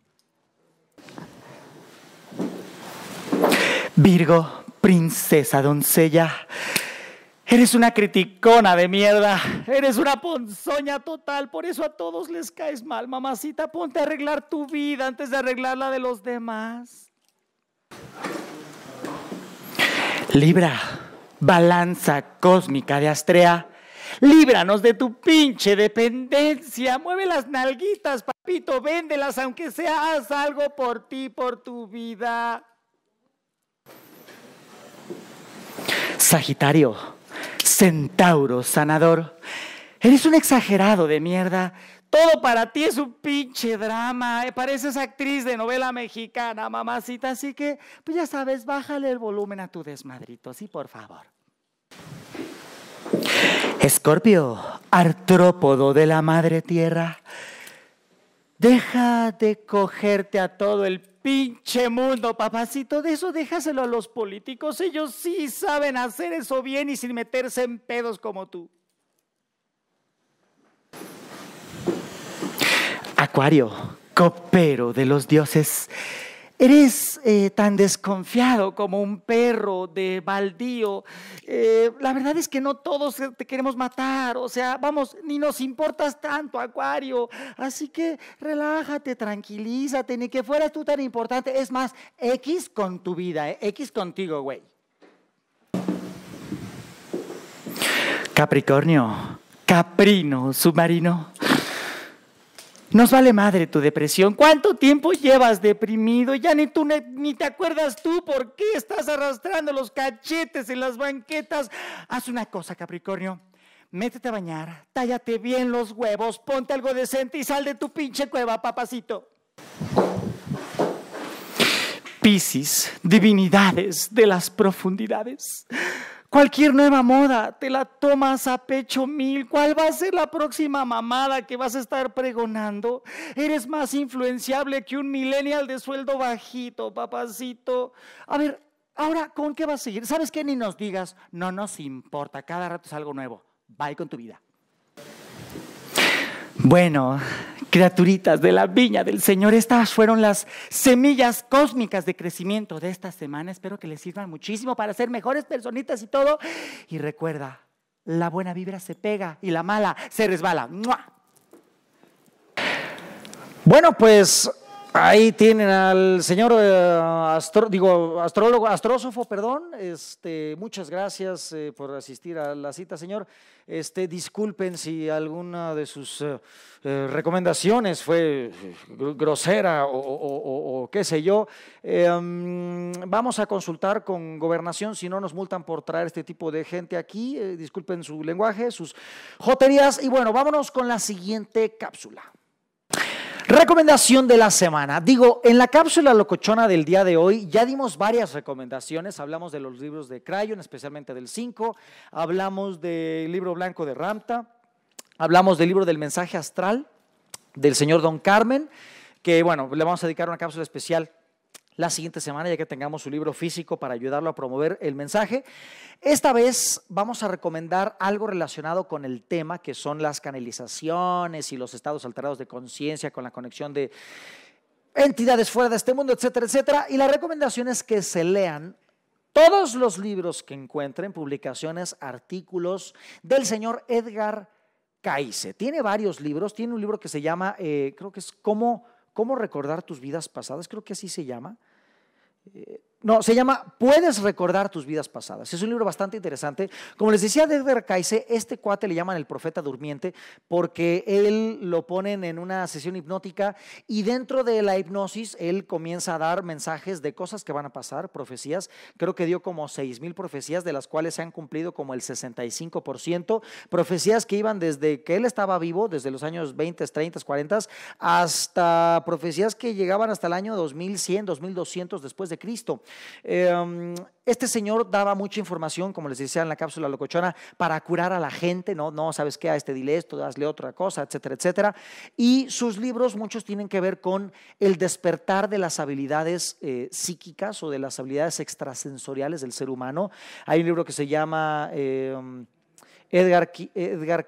Virgo, princesa, doncella, eres una criticona de mierda, eres una ponzoña total, por eso a todos les caes mal, mamacita, ponte a arreglar tu vida antes de arreglar la de los demás. Libra, balanza cósmica de Astrea, líbranos de tu pinche dependencia, mueve las nalguitas, papito, véndelas, aunque sea, haz algo por ti, por tu vida. Sagitario, centauro, sanador, eres un exagerado de mierda. Todo para ti es un pinche drama. Eh, pareces actriz de novela mexicana, mamacita. Así que, pues ya sabes, bájale el volumen a tu desmadrito, sí, por favor. Escorpio, artrópodo de la madre tierra, deja de cogerte a todo el pinche mundo, papacito. De eso déjaselo a los políticos. Ellos sí saben hacer eso bien y sin meterse en pedos como tú. Acuario, copero de los dioses. Eres eh, tan desconfiado como un perro de baldío. Eh, la verdad es que no todos te queremos matar. O sea, vamos, ni nos importas tanto, Acuario. Así que relájate, tranquilízate, ni que fueras tú tan importante. Es más, X con tu vida, eh, X contigo, güey. Capricornio, Caprino, submarino. Nos vale madre tu depresión. ¿Cuánto tiempo llevas deprimido? Ya ni tú ni te acuerdas tú por qué estás arrastrando los cachetes en las banquetas. Haz una cosa, Capricornio. Métete a bañar, tállate bien los huevos, ponte algo decente y sal de tu pinche cueva, papacito. Piscis, divinidades de las profundidades. Cualquier nueva moda, te la tomas a pecho mil. ¿Cuál va a ser la próxima mamada que vas a estar pregonando? Eres más influenciable que un millennial de sueldo bajito, papacito. A ver, ahora, ¿con qué vas a seguir? ¿Sabes qué? Ni nos digas, no nos importa, cada rato es algo nuevo. Bye con tu vida. Bueno, criaturitas de la viña del Señor, estas fueron las semillas cósmicas de crecimiento de esta semana. Espero que les sirvan muchísimo para ser mejores personitas y todo. Y recuerda, la buena vibra se pega y la mala se resbala. Bueno, pues Ahí tienen al señor eh, digo, astrólogo, astrósofo, perdón. Este, muchas gracias eh, por asistir a la cita, señor. Este, disculpen si alguna de sus eh, recomendaciones fue grosera o qué sé yo. Em, vamos a consultar con gobernación si no nos multan por traer este tipo de gente aquí. disculpen su lenguaje, sus joterías. Y bueno, vámonos con la siguiente cápsula. Recomendación de la semana. Digo, en la cápsula locochona del día de hoy ya dimos varias recomendaciones. Hablamos de los libros de Crayon, especialmente del 5. Hablamos del libro blanco de Ramta. Hablamos del libro del mensaje astral del señor Don Carmen, que bueno, le vamos a dedicar una cápsula especial la siguiente semana, ya que tengamos su libro físico para ayudarlo a promover el mensaje. Esta vez vamos a recomendar algo relacionado con el tema, que son las canalizaciones y los estados alterados de conciencia con la conexión de entidades fuera de este mundo, etcétera, etcétera. Y la recomendación es que se lean todos los libros que encuentren, publicaciones, artículos del señor Edgar Caice. Tiene varios libros, tiene un libro que se llama, eh, creo que es Cómo, Cómo recordar tus vidas pasadas, creo que así se llama. it, No, se llama Puedes recordar tus vidas pasadas. Es un libro bastante interesante. Como les decía, Edgar Cayce, este cuate le llaman el profeta durmiente porque él lo ponen en una sesión hipnótica y dentro de la hipnosis él comienza a dar mensajes de cosas que van a pasar, profecías. Creo que dio como 6.000 profecías, de las cuales se han cumplido como el 65%. Profecías que iban desde que él estaba vivo, desde los años 20, 30, 40, hasta profecías que llegaban hasta el año 2100, 2200 después de Cristo. Em, este señor daba mucha información, como les decía en la cápsula locochona, para curar a la gente, ¿no? No, ¿sabes qué? A este dile esto, hazle otra cosa, etcétera, etcétera. Y sus libros, muchos tienen que ver con el despertar de las habilidades eh, psíquicas o de las habilidades extrasensoriales del ser humano. Hay un libro que se llama... Em, Edgar, Edgar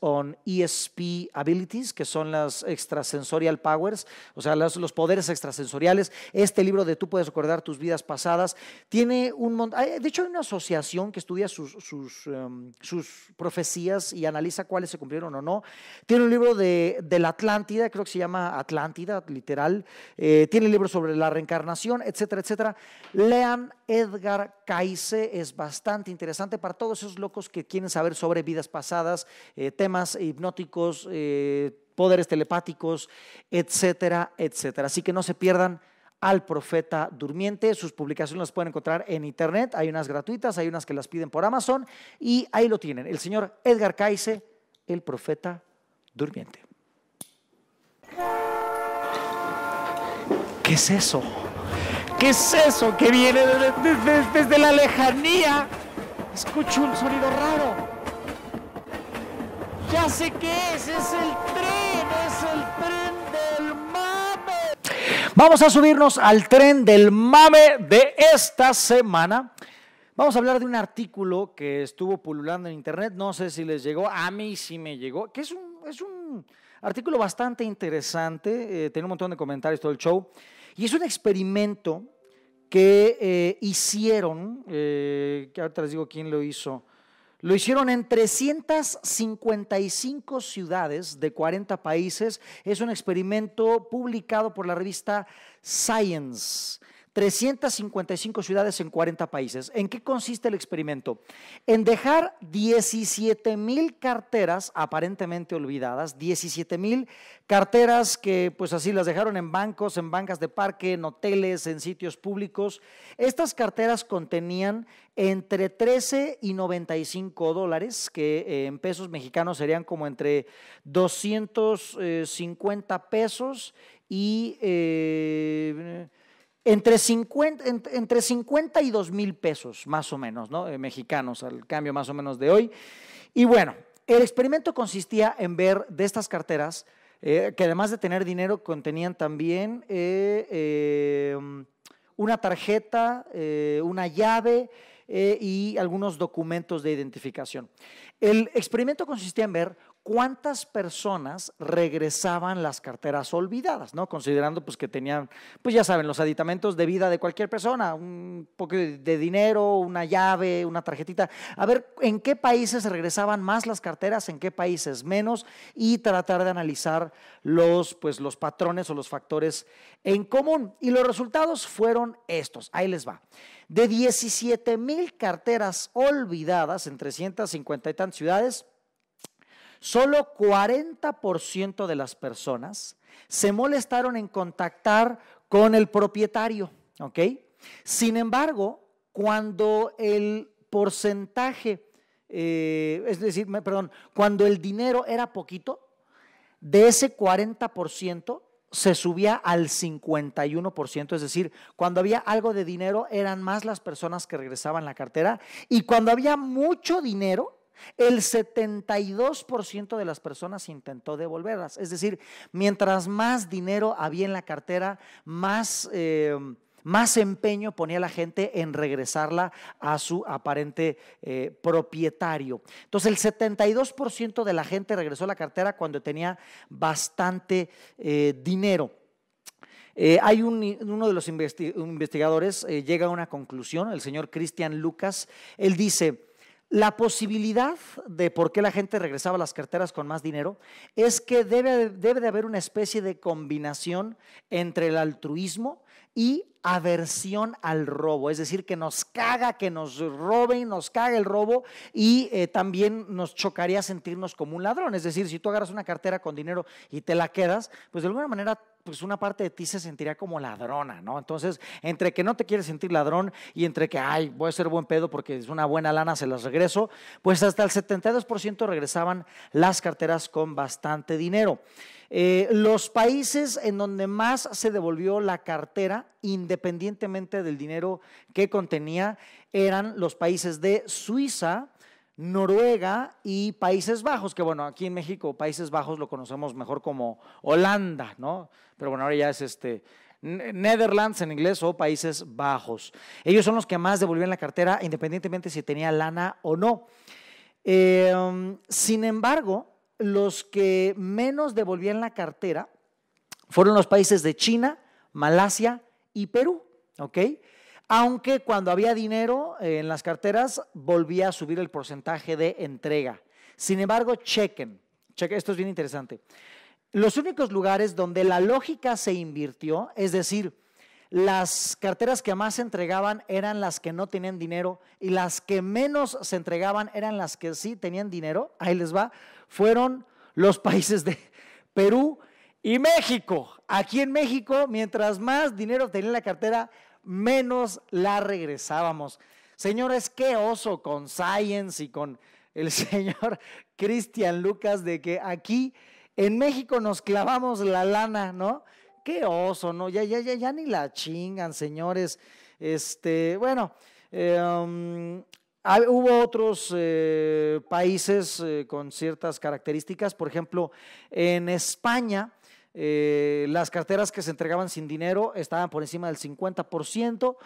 on ESP Abilities, que son las extrasensorial powers, o sea, los, poderes extrasensoriales. Este libro de Tú puedes recordar tus vidas pasadas tiene un montón. De hecho, hay una asociación que estudia sus, em, sus, profecías y analiza cuáles se cumplieron o no. Tiene un libro de, la Atlántida, creo que se llama Atlántida, literal. Eh, tiene un libro sobre la reencarnación, etcétera, etcétera. Lean Edgar Kaiser, es bastante interesante para todos esos locos que quieren saber sobre sobre vidas pasadas, eh, temas hipnóticos, eh, poderes telepáticos, etcétera, etcétera. Así que no se pierdan al profeta durmiente. Sus publicaciones las pueden encontrar en internet. Hay unas gratuitas, hay unas que las piden por Amazon y ahí lo tienen. El señor Edgar Cayce, el profeta durmiente. ¿Qué es eso? ¿Qué es eso que viene desde la lejanía? Escucho un sonido raro. Ya sé qué es, es el tren, es el tren del mame. Vamos a subirnos al tren del mame de esta semana. Vamos a hablar de un artículo que estuvo pululando en internet, no sé si les llegó, a mí sí me llegó, que es un, artículo bastante interesante, eh, tiene un montón de comentarios todo el show, y es un experimento que eh, hicieron, eh, que ahorita les digo quién lo hizo, lo hicieron en 355 ciudades de 40 países. Es un experimento publicado por la revista Science. 355 ciudades en 40 países. ¿En qué consiste el experimento? En dejar 17 mil carteras aparentemente olvidadas, 17 mil carteras que pues así las dejaron en bancos, en bancas de parque, en hoteles, en sitios públicos. Estas carteras contenían entre 13 y 95 dólares, que eh, en pesos mexicanos serían como entre 250 eh, pesos y... Eh, entre 50, entre 50 y 2 mil pesos, más o menos, ¿no? Eh, mexicanos, al cambio más o menos de hoy. Y bueno, el experimento consistía en ver de estas carteras, eh, que además de tener dinero, contenían también eh, em, una tarjeta, una llave y algunos documentos de identificación. El experimento consistía en ver cuántas personas regresaban las carteras olvidadas, ¿no? Considerando pues que tenían, pues ya saben, los aditamentos de vida de cualquier persona, un poco de dinero, una llave, una tarjetita. A ver, ¿en qué países regresaban más las carteras, en qué países menos? Y tratar de analizar los, pues, los patrones o los factores en común. Y los resultados fueron estos. Ahí les va. De 17 mil carteras olvidadas en 350 y tantas ciudades, Solo 40% de las personas se molestaron en contactar con el propietario, ¿ok? Sin embargo, cuando el porcentaje, eh, es decir, perdón, cuando el dinero era poquito, de ese 40% se subía al 51%, es decir, cuando había algo de dinero eran más las personas que regresaban la cartera y cuando había mucho dinero, el 72% de las personas intentó devolverlas. Es decir, mientras más dinero había en la cartera, más, eh, empeño ponía la gente en regresarla a su aparente eh, propietario. Entonces, el 72% de la gente regresó a la cartera cuando tenía bastante eh, dinero. hay uno de los investigadores, llega a una conclusión, el señor Cristian Lucas, él dice, la posibilidad de por qué la gente regresaba a las carteras con más dinero es que debe, de haber una especie de combinación entre el altruismo y aversión al robo, es decir, que nos caga, que nos roben, nos caga el robo y eh, también nos chocaría sentirnos como un ladrón, es decir, si tú agarras una cartera con dinero y te la quedas, pues de alguna manera pues una parte de ti se sentiría como ladrona, ¿no? Entonces, entre que no te quieres sentir ladrón y entre que, ay, voy a ser buen pedo porque es una buena lana, se las regreso, pues hasta el 72% regresaban las carteras con bastante dinero. Eh, los países en donde más se devolvió la cartera, independientemente del dinero que contenía, eran los países de Suiza, Noruega y Países Bajos, que bueno, aquí en México Países Bajos lo conocemos mejor como Holanda, ¿no? Pero bueno, ahora ya es este Netherlands en inglés o Países Bajos. Ellos son los que más devolvían la cartera, independientemente si tenía lana o no. Em, sin embargo, los que menos devolvían la cartera fueron los países de China, Malasia y Perú, Aunque cuando había dinero eh, en las carteras volvía a subir el porcentaje de entrega. Sin embargo, chequen, chequen esto es bien interesante. Los únicos lugares donde la lógica se invirtió, es decir, las carteras que más se entregaban eran las que no tenían dinero y las que menos se entregaban eran las que sí tenían dinero. Ahí les va fueron los países de Perú y México. Aquí en México, mientras más dinero tenía en la cartera, menos la regresábamos. Señores, qué oso con Science y con el señor Cristian Lucas de que aquí en México nos clavamos la lana, ¿no? Qué oso, ¿no? Ya, ya, ya, ya ni la chingan, señores. Este, bueno, em, hubo otros eh, países eh, con ciertas características, por ejemplo, en España eh, las carteras que se entregaban sin dinero estaban por encima del 50%,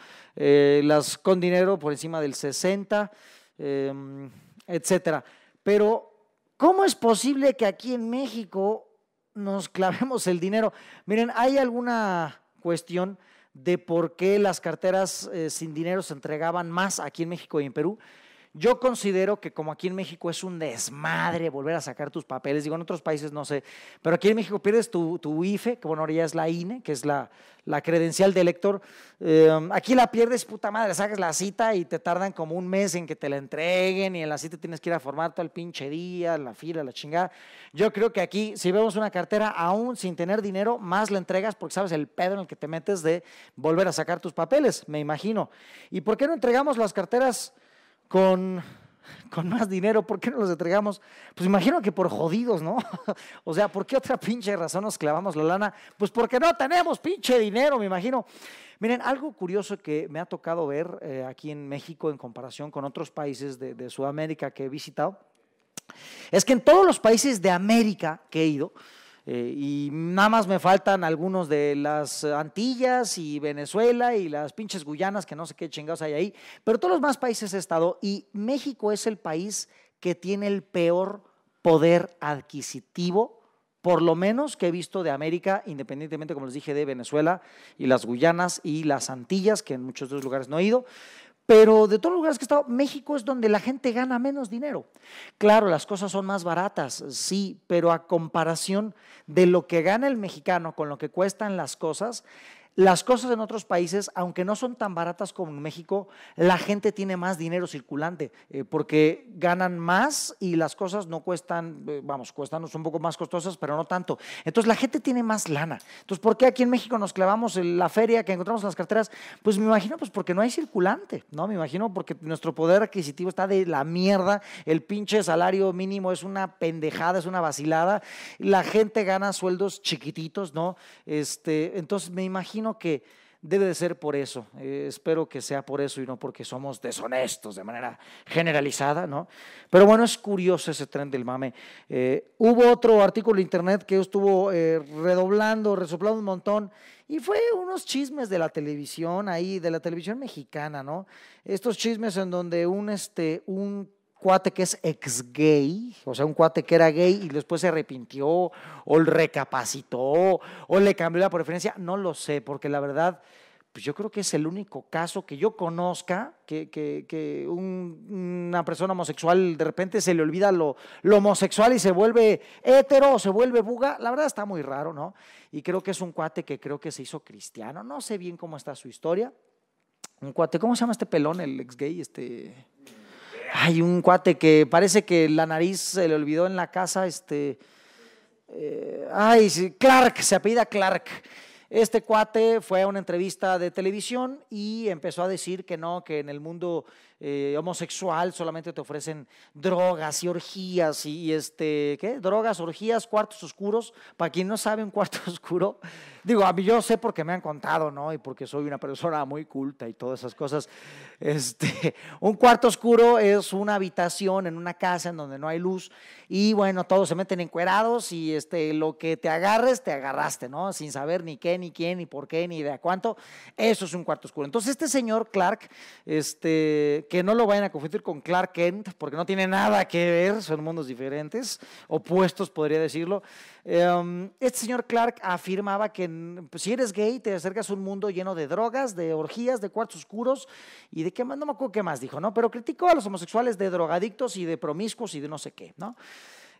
las con dinero por encima del 60%, em, etcétera. Pero, ¿cómo es posible que aquí en México nos clavemos el dinero? Miren, hay alguna cuestión de por qué las carteras eh, sin dinero se entregaban más aquí en México y en Perú. Yo considero que como aquí en México es un desmadre volver a sacar tus papeles, digo, en otros países no sé, pero aquí en México pierdes tu, tu IFE, que bueno, ahora ya es la INE, que es la, la credencial de elector. Eh, aquí la pierdes, puta madre, sacas la cita y te tardan como un mes en que te la entreguen y en la cita tienes que ir a formar todo el pinche día, la fila, la chingada. Yo creo que aquí, si vemos una cartera aún sin tener dinero, más la entregas porque sabes el pedo en el que te metes de volver a sacar tus papeles, me imagino. ¿Y por qué no entregamos las carteras? con, con más dinero, ¿por qué no los entregamos? Pues imagino que por jodidos, ¿no? o sea, ¿por qué otra pinche razón nos clavamos la lana? Pues porque no tenemos pinche dinero, me imagino. Miren, algo curioso que me ha tocado ver eh, aquí en México en comparación con otros países de Sudamérica que he visitado, es que en todos los países de América que he ido, eh, y nada más me faltan algunos de las Antillas y Venezuela y las pinches Guyanas, que no sé qué chingados hay ahí. Pero todos los más países he estado y México es el país que tiene el peor poder adquisitivo por lo menos que he visto de América, independientemente, como les dije, de Venezuela y las Guyanas y las Antillas, que en muchos otros lugares no he ido, pero de todos los lugares que he estado, México es donde la gente gana menos dinero. Claro, las cosas son más baratas, sí, pero a comparación de lo que gana el mexicano con lo que cuestan las cosas, las cosas en otros países, aunque no son tan baratas como en México, la gente tiene más dinero circulante eh, porque ganan más y las cosas no cuestan, eh, vamos, cuestan un poco más costosas, pero no tanto. Entonces la gente tiene más lana. Entonces, ¿por qué aquí en México nos clavamos en la feria que encontramos en las carteras? Pues me imagino, pues porque no hay circulante, ¿no? Me imagino porque nuestro poder adquisitivo está de la mierda, el pinche salario mínimo es una pendejada, es una vacilada, la gente gana sueldos chiquititos, ¿no? Este, entonces me imagino que debe de ser por eso. Eh, espero que sea por eso y no porque somos deshonestos de manera generalizada, ¿no? Pero bueno, es curioso ese tren del mame. Eh, hubo otro artículo en internet que estuvo eh, redoblando, resoplando un montón y fue unos chismes de la televisión ahí, de la televisión mexicana, ¿no? Estos chismes en donde un, este, un cuate que es ex gay, o sea, un cuate que era gay y después se arrepintió o recapacitó o le cambió la preferencia, no lo sé, porque la verdad, pues yo creo que es el único caso que yo conozca que, una persona homosexual de repente se le olvida lo, homosexual y se vuelve hetero se vuelve buga. La verdad está muy raro, ¿no? Y creo que es un cuate que creo que se hizo cristiano. No sé bien cómo está su historia. Un cuate, ¿cómo se llama este pelón, el ex gay? Este. Hay un cuate que parece que la nariz se le olvidó en la casa, este... Eh, ay, Clark, se apellida Clark. Este cuate fue a una entrevista de televisión y empezó a decir que no, que en el mundo eh, homosexual, solamente te ofrecen drogas y orgías y, este, ¿qué? Drogas, orgías, cuartos oscuros. Para quien no sabe un cuarto oscuro, digo, a mí yo sé porque me han contado, ¿no? Y porque soy una persona muy culta y todas esas cosas. Este, un cuarto oscuro es una habitación en una casa en donde no hay luz y bueno, todos se meten encuerados y este, lo que te agarres, te agarraste, ¿no? Sin saber ni qué, ni quién, ni por qué, ni de a cuánto. Eso es un cuarto oscuro. Entonces este señor Clark, este, que no lo vayan a confundir con Clark Kent, porque no tiene nada que ver, son mundos diferentes, opuestos podría decirlo. Em, este señor Clark afirmaba que pues, si eres gay te acercas a un mundo lleno de drogas, de orgías, de cuartos oscuros y de qué más, no me acuerdo qué más dijo, ¿no? Pero criticó a los homosexuales de drogadictos y de promiscuos y de no sé qué, ¿no?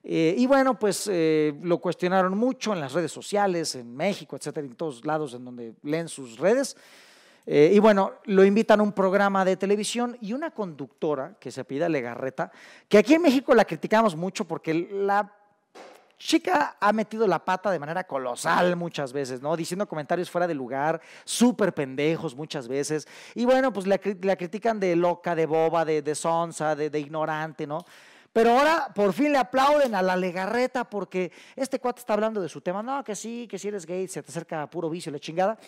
Eh, y bueno, pues eh, lo cuestionaron mucho en las redes sociales, en México, etcétera, en todos lados en donde leen sus redes. Eh, y bueno, lo invitan a un programa de televisión y una conductora que se pide Legarreta, que aquí en México la criticamos mucho porque la chica ha metido la pata de manera colosal muchas veces, ¿no? Diciendo comentarios fuera de lugar, súper pendejos muchas veces. Y bueno, pues la, critican de loca, de boba, de, de sonsa, de, de ignorante, ¿no? Pero ahora por fin le aplauden a la legarreta porque este cuate está hablando de su tema. No, que sí, que si eres gay, se te acerca a puro vicio, la chingada.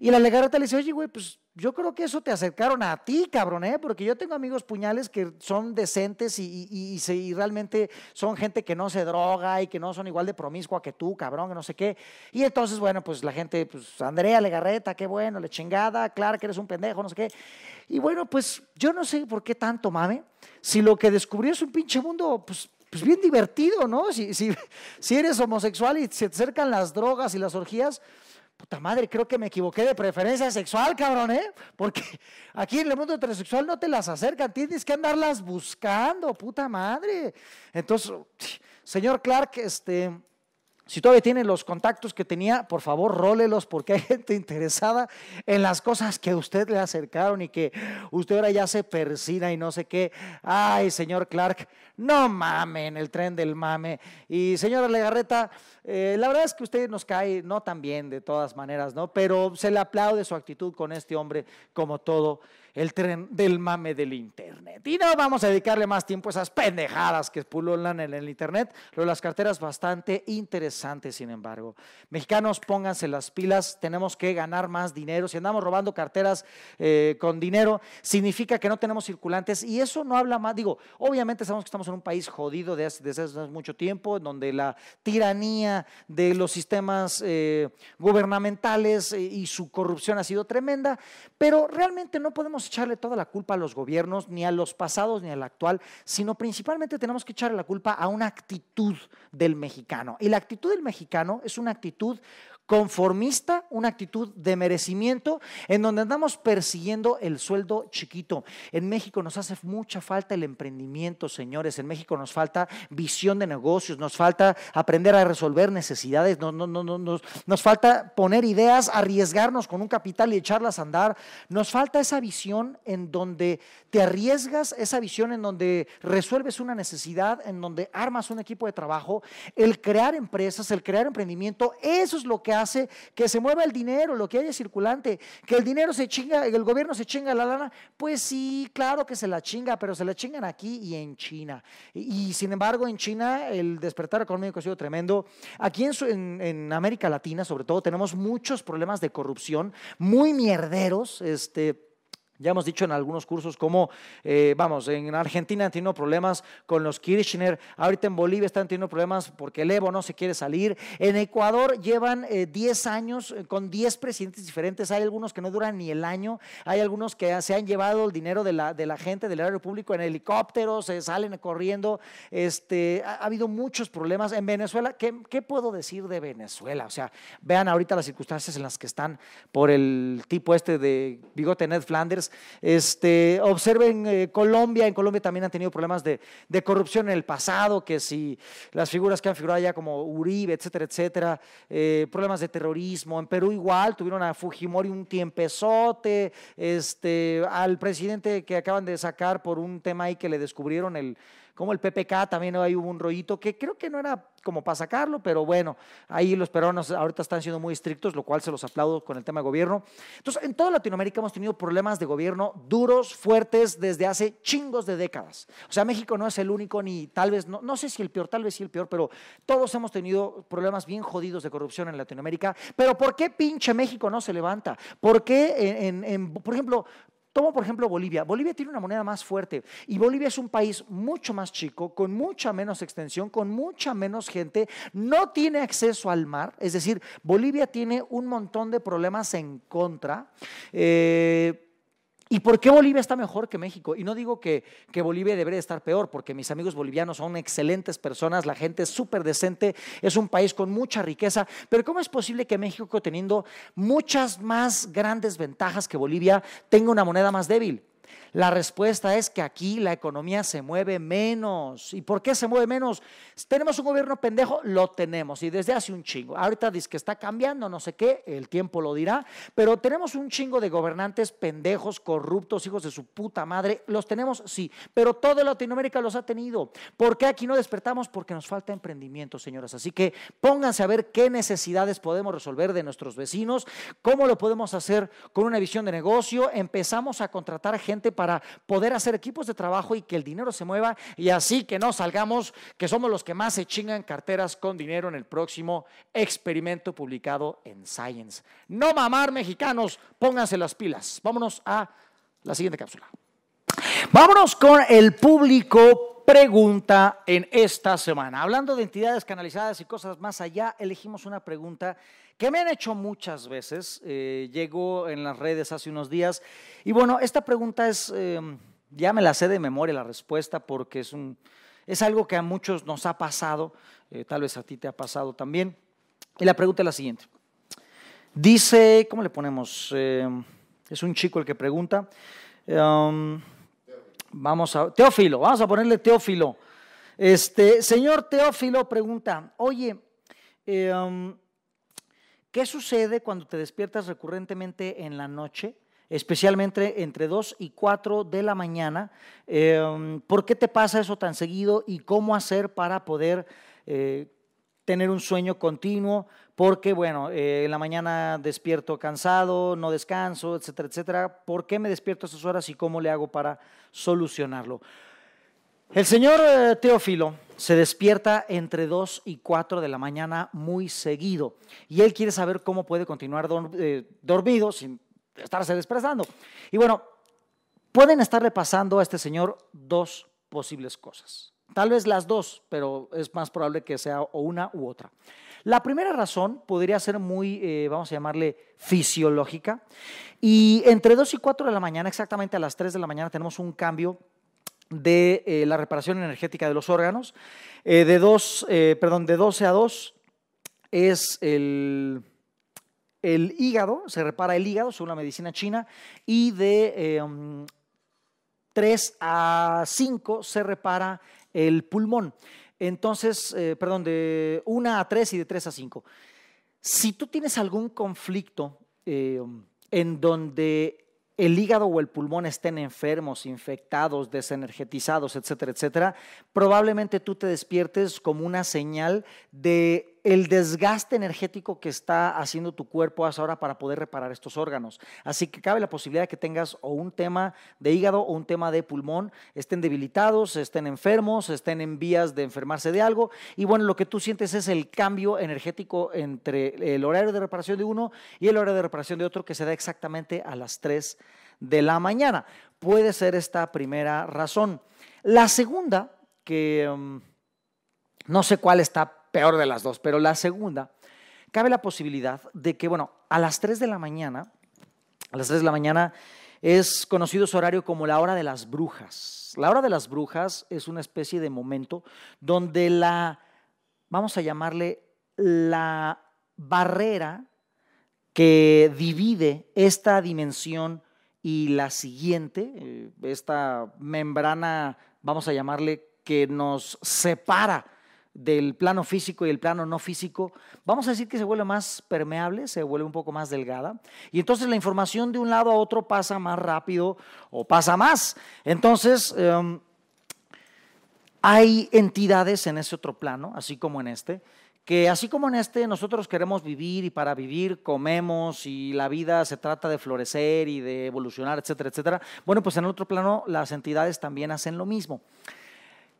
Y la legarreta le dice, oye, güey, pues yo creo que eso te acercaron a ti, cabrón, ¿eh? porque yo tengo amigos puñales que son decentes y, y, y, realmente son gente que no se droga y que no son igual de promiscua que tú, cabrón, que no sé qué. Y entonces, bueno, pues la gente, pues Andrea Legarreta, qué bueno, le chingada, claro que eres un pendejo, no sé qué. Y bueno, pues yo no sé por qué tanto mame, si lo que descubrí es un pinche mundo, pues pues bien divertido, ¿no? Si, si, si, eres homosexual y se te acercan las drogas y las orgías, puta madre, creo que me equivoqué de preferencia sexual, cabrón, ¿eh? Porque aquí en el mundo heterosexual no te las acercan, tienes que andarlas buscando, puta madre. Entonces, señor Clark, este, si todavía tiene los contactos que tenía, por favor, rólelos porque hay gente interesada en las cosas que usted le acercaron y que usted ahora ya se persina y no sé qué. Ay, señor Clark, no en el tren del mame. Y señora Legarreta, eh, la verdad es que usted nos cae no tan bien de todas maneras, ¿no? Pero se le aplaude su actitud con este hombre como todo el tren del mame del Internet. Y no vamos a dedicarle más tiempo a esas pendejadas que pululan en el Internet, pero las carteras bastante interesantes, sin embargo. Mexicanos, pónganse las pilas, tenemos que ganar más dinero. Si andamos robando carteras eh, con dinero, significa que no tenemos circulantes y eso no habla más. Digo, obviamente sabemos que estamos en un país jodido desde hace, mucho tiempo, donde la tiranía de los sistemas eh, gubernamentales eh, y su corrupción ha sido tremenda, pero realmente no podemos echarle toda la culpa a los gobiernos, ni a los pasados, ni al actual, sino principalmente tenemos que echarle la culpa a una actitud del mexicano. Y la actitud del mexicano es una actitud conformista, una actitud de merecimiento, en donde andamos persiguiendo el sueldo chiquito. En México nos hace mucha falta el emprendimiento, señores. En México nos falta visión de negocios, nos falta aprender a resolver necesidades, no, no, no, nos, nos falta poner ideas, arriesgarnos con un capital y echarlas a andar. Nos falta esa visión en donde te arriesgas, esa visión en donde resuelves una necesidad, en donde armas un equipo de trabajo. El crear empresas, el crear emprendimiento, eso es lo que hace que se mueva el dinero, lo que haya circulante, que el dinero se chinga, el gobierno se chinga la lana, pues sí, claro que se la chinga, pero se la chingan aquí y en China. Y, sin embargo, en China el despertar económico ha sido tremendo. Aquí en, en, América Latina, sobre todo, tenemos muchos problemas de corrupción, muy mierderos, este ya hemos dicho en algunos cursos cómo, eh, vamos, en Argentina han tenido problemas con los Kirchner, ahorita en Bolivia están teniendo problemas porque el Evo no se quiere salir, en Ecuador llevan 10 eh, años eh, con 10 presidentes diferentes, hay algunos que no duran ni el año, hay algunos que se han llevado el dinero de la, de la gente, del erario público en helicópteros, se salen corriendo, este, ha, habido muchos problemas en Venezuela. ¿qué, ¿Qué puedo decir de Venezuela? O sea, vean ahorita las circunstancias en las que están por el tipo este de bigote Ned Flanders este, observen eh, Colombia, en Colombia también han tenido problemas de, corrupción en el pasado, que si las figuras que han figurado allá como Uribe, etcétera, etcétera, eh, problemas de terrorismo, en Perú igual, tuvieron a Fujimori un tiempezote, este, al presidente que acaban de sacar por un tema ahí que le descubrieron el como el PPK, también ahí hubo un rollito que creo que no era como para sacarlo, pero bueno, ahí los peruanos ahorita están siendo muy estrictos, lo cual se los aplaudo con el tema de gobierno. Entonces, en toda Latinoamérica hemos tenido problemas de gobierno duros, fuertes, desde hace chingos de décadas. O sea, México no es el único, ni tal vez, no, sé si el peor, tal vez sí el peor, pero todos hemos tenido problemas bien jodidos de corrupción en Latinoamérica. Pero ¿por qué pinche México no se levanta? ¿Por qué, en, por ejemplo, como por ejemplo Bolivia. Bolivia tiene una moneda más fuerte y Bolivia es un país mucho más chico, con mucha menos extensión, con mucha menos gente, no tiene acceso al mar, es decir, Bolivia tiene un montón de problemas en contra. Eh, ¿Y por qué Bolivia está mejor que México? Y no digo que, Bolivia debería estar peor, porque mis amigos bolivianos son excelentes personas, la gente es súper decente, es un país con mucha riqueza, pero ¿cómo es posible que México, teniendo muchas más grandes ventajas que Bolivia, tenga una moneda más débil? La respuesta es que aquí la economía se mueve menos. ¿Y por qué se mueve menos? ¿Tenemos un gobierno pendejo? Lo tenemos y desde hace un chingo. Ahorita dice que está cambiando, no sé qué, el tiempo lo dirá, pero tenemos un chingo de gobernantes pendejos, corruptos, hijos de su puta madre. ¿Los tenemos? Sí, pero toda Latinoamérica los ha tenido. ¿Por qué aquí no despertamos? Porque nos falta emprendimiento, señoras. Así que pónganse a ver qué necesidades podemos resolver de nuestros vecinos, cómo lo podemos hacer con una visión de negocio. Empezamos a contratar gente para poder hacer equipos de trabajo y que el dinero se mueva y así que no salgamos, que somos los que más se chingan carteras con dinero en el próximo experimento publicado en Science. No mamar mexicanos, pónganse las pilas. Vámonos a la siguiente cápsula. Vámonos con el público pregunta en esta semana. Hablando de entidades canalizadas y cosas más allá, elegimos una pregunta que me han hecho muchas veces. Llego eh, llegó en las redes hace unos días. Y bueno, esta pregunta es, eh, ya me la sé de memoria la respuesta porque es, un, es algo que a muchos nos ha pasado, eh, tal vez a ti te ha pasado también. Y la pregunta es la siguiente. Dice, ¿cómo le ponemos? es un chico el que pregunta. Em, vamos a, Teófilo, vamos a ponerle Teófilo. Este, señor Teófilo pregunta, oye, eh, ¿Qué sucede cuando te despiertas recurrentemente en la noche? especialmente entre 2 y 4 de la mañana. Em, ¿Por qué te pasa eso tan seguido y cómo hacer para poder eh, tener un sueño continuo? Porque, bueno, eh, en la mañana despierto cansado, no descanso, etcétera, etcétera. ¿Por qué me despierto a esas horas y cómo le hago para solucionarlo? El señor eh, Teófilo se despierta entre 2 y 4 de la mañana muy seguido y él quiere saber cómo puede continuar eh, dormido sin estarse desprezando. Y bueno, pueden estarle pasando a este señor dos posibles cosas. Tal vez las dos, pero es más probable que sea una u otra. La primera razón podría ser muy, eh, vamos a llamarle, fisiológica. Y entre 2 y 4 de la mañana, exactamente a las 3 de la mañana, tenemos un cambio de eh, la reparación energética de los órganos. Eh, de, dos, eh, perdón, de 12 a 2 es el, el, hígado, se repara el hígado según la medicina china, y de 3 em, a 5 se repara el pulmón. Entonces, perdón, de 1 a 3 y de 3 a 5. Si tú tienes algún conflicto em, en donde el hígado o el pulmón estén enfermos, infectados, desenergetizados, etcétera, etcétera, probablemente tú te despiertes como una señal de el desgaste energético que está haciendo tu cuerpo hasta ahora para poder reparar estos órganos. Así que cabe la posibilidad de que tengas o un tema de hígado o un tema de pulmón, estén debilitados, estén enfermos, estén en vías de enfermarse de algo. Y bueno, lo que tú sientes es el cambio energético entre el horario de reparación de uno y el horario de reparación de otro que se da exactamente a las 3 de la mañana. Puede ser esta primera razón. La segunda, que mm, no sé cuál está peor de las dos, pero la segunda, cabe la posibilidad de que, bueno, a las 3 de la mañana, a las 3 de la mañana es conocido su horario como la hora de las brujas. La hora de las brujas es una especie de momento donde la, vamos a llamarle, la barrera que divide esta dimensión y la siguiente, eh, esta membrana, vamos a llamarle, que nos separa del plano físico y el plano no físico, vamos a decir que se vuelve más permeable, se vuelve un poco más delgada, y entonces la información de un lado a otro pasa más rápido o pasa más. Entonces, em, hay entidades en ese otro plano, así como en este, que así como en este nosotros queremos vivir y para vivir comemos y la vida se trata de florecer y de evolucionar, etcétera, etcétera, bueno, pues en el otro plano las entidades también hacen lo mismo.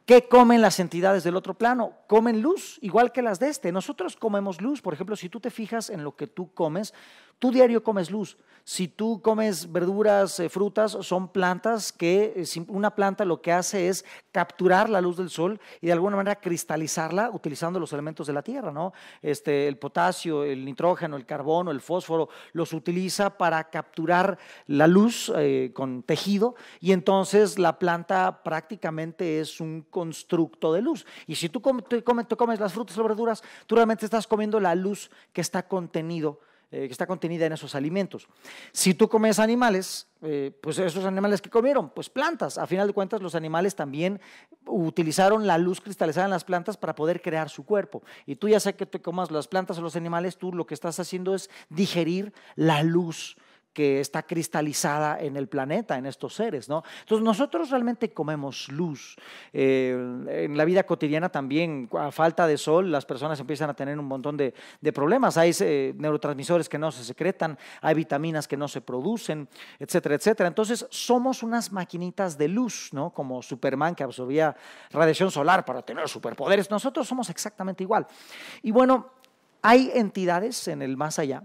¿Qué comen las entidades del otro plano? Comen luz, igual que las de este. Nosotros comemos luz. Por ejemplo, si tú te fijas en lo que tú comes, Tú diario comes luz. Si tú comes verduras, eh, frutas, son plantas que eh, una planta lo que hace es capturar la luz del sol y de alguna manera cristalizarla utilizando los elementos de la tierra, ¿no? Este, el potasio, el nitrógeno, el carbono, el fósforo, los utiliza para capturar la luz eh, con tejido y entonces la planta prácticamente es un constructo de luz. Y si tú comes, las frutas o verduras, tú realmente estás comiendo la luz que está contenido eh, que está contenida en esos alimentos. Si tú comes animales, eh, pues esos animales que comieron, pues plantas. A final de cuentas, los animales también utilizaron la luz cristalizada en las plantas para poder crear su cuerpo. Y tú ya sé que te comas las plantas o los animales, tú lo que estás haciendo es digerir la luz que está cristalizada en el planeta, en estos seres. ¿no? Entonces nosotros realmente comemos luz. Eh, en la vida cotidiana también, a falta de sol, las personas empiezan a tener un montón de, problemas. Hay eh, neurotransmisores que no se secretan, hay vitaminas que no se producen, etcétera, etcétera. Entonces somos unas maquinitas de luz, ¿no? como Superman que absorbía radiación solar para tener superpoderes. Nosotros somos exactamente igual. Y bueno, hay entidades en el más allá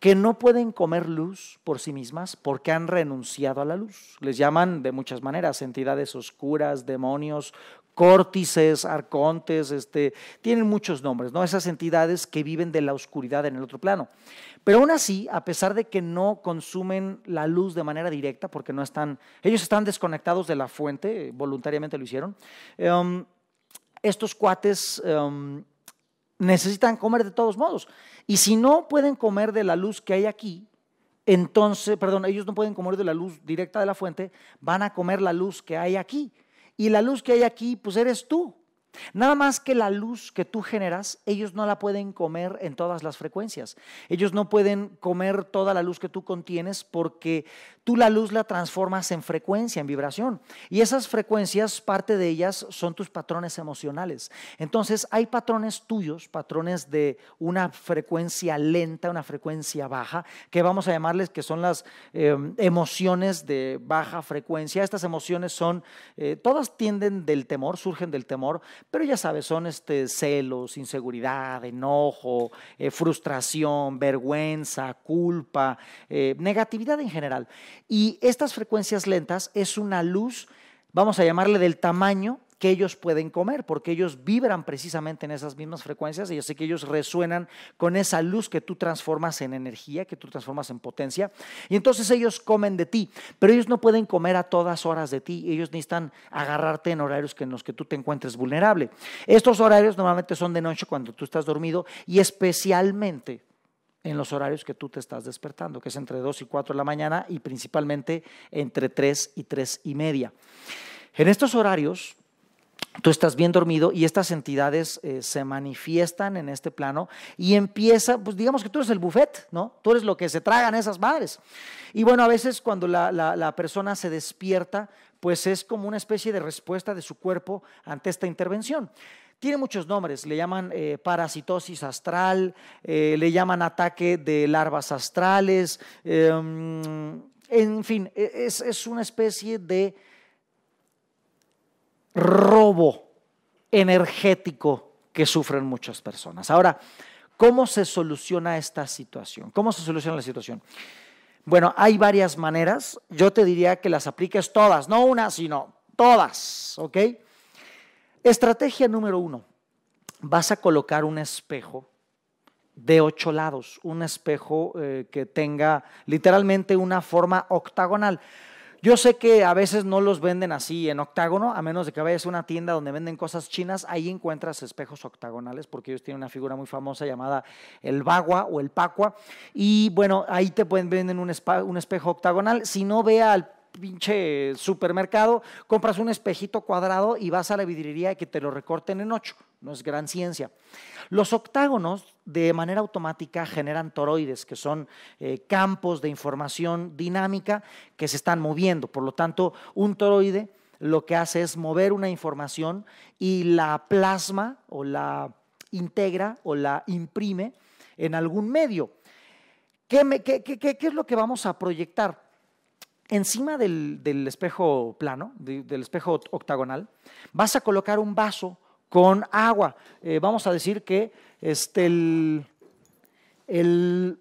que no pueden comer luz por sí mismas porque han renunciado a la luz. Les llaman de muchas maneras entidades oscuras, demonios, córtices, arcontes, este, tienen muchos nombres, ¿no? Esas entidades que viven de la oscuridad en el otro plano. Pero aún así, a pesar de que no consumen la luz de manera directa, porque no están, ellos están desconectados de la fuente, voluntariamente lo hicieron, em, estos cuates em, necesitan comer de todos modos. Y si no pueden comer de la luz que hay aquí, entonces, perdón, ellos no pueden comer de la luz directa de la fuente, van a comer la luz que hay aquí. Y la luz que hay aquí, pues eres tú. Nada más que la luz que tú generas, ellos no la pueden comer en todas las frecuencias. Ellos no pueden comer toda la luz que tú contienes porque tú la luz la transformas en frecuencia, en vibración. Y esas frecuencias, parte de ellas son tus patrones emocionales. Entonces hay patrones tuyos, patrones de una frecuencia lenta, una frecuencia baja, que vamos a llamarles que son las em, emociones de baja frecuencia. Estas emociones son, eh, todas tienden del temor, surgen del temor pero ya sabes, son este, celos, inseguridad, enojo, eh, frustración, vergüenza, culpa, eh, negatividad en general. Y estas frecuencias lentas es una luz, vamos a llamarle del tamaño que ellos pueden comer, porque ellos vibran precisamente en esas mismas frecuencias y yo sé que ellos resuenan con esa luz que tú transformas en energía, que tú transformas en potencia, y entonces ellos comen de ti, pero ellos no pueden comer a todas horas de ti, ellos necesitan agarrarte en horarios en los que tú te encuentres vulnerable. Estos horarios normalmente son de noche cuando tú estás dormido y especialmente en los horarios que tú te estás despertando, que es entre 2 y 4 de la mañana y principalmente entre 3 y 3 y media. En estos horarios, tú estás bien dormido y estas entidades eh, se manifiestan en este plano y empieza, pues digamos que tú eres el buffet, ¿no? Tú eres lo que se tragan esas madres. Y bueno, a veces cuando la, persona se despierta, pues es como una especie de respuesta de su cuerpo ante esta intervención. Tiene muchos nombres, le llaman eh, parasitosis astral, eh, le llaman ataque de larvas astrales, em, en fin, e, es una especie de robo energético que sufren muchas personas. Ahora, ¿cómo se soluciona esta situación? ¿Cómo se soluciona la situación? Bueno, hay varias maneras. Yo te diría que las apliques todas, no una, sino todas, ¿ok? Estrategia número uno. Vas a colocar un espejo de ocho lados, un espejo eh, que tenga literalmente una forma octagonal. Yo sé que a veces no los venden así en octágono, a menos de que vayas a una tienda donde venden cosas chinas, ahí encuentras espejos octagonales, porque ellos tienen una figura muy famosa llamada el bagua o el pacua. Y bueno, ahí te pueden venden un, espejo octagonal. Si no, vea al pinche supermercado, compras un espejito cuadrado y vas a la vidriería y que te lo recorten en ocho. No es gran ciencia. Los octágonos de manera automática generan toroides, que son eh, campos de información dinámica que se están moviendo. Por lo tanto, un toroide lo que hace es mover una información y la plasma o la integra o la imprime en algún medio. ¿Qué, me, qué, qué, qué es lo que vamos a proyectar? Encima del, espejo plano, del espejo octagonal, vas a colocar un vaso con agua. Eh, vamos a decir que este, el, el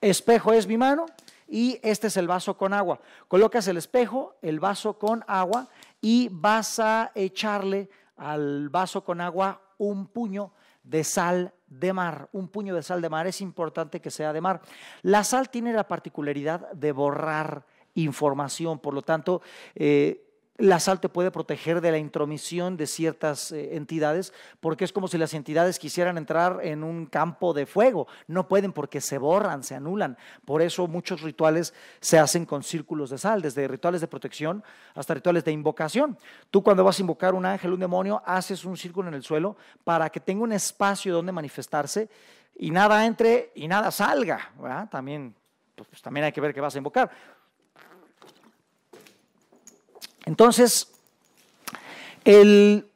espejo es mi mano y este es el vaso con agua. Colocas el espejo, el vaso con agua y vas a echarle al vaso con agua un puño de sal de mar, un puño de sal de mar. Es importante que sea de mar. La sal tiene la particularidad de borrar información. Por lo tanto, eh, la SAL te puede proteger de la intromisión de ciertas eh, entidades, porque es como si las entidades quisieran entrar en un campo de fuego. No pueden porque se borran, se anulan. Por eso muchos rituales se hacen con círculos de sal, desde rituales de protección hasta rituales de invocación. Tú cuando vas a invocar un ángel, un demonio, haces un círculo en el suelo para que tenga un espacio donde manifestarse y nada entre y nada salga. También, pues, pues, también hay que ver qué vas a invocar entonces, el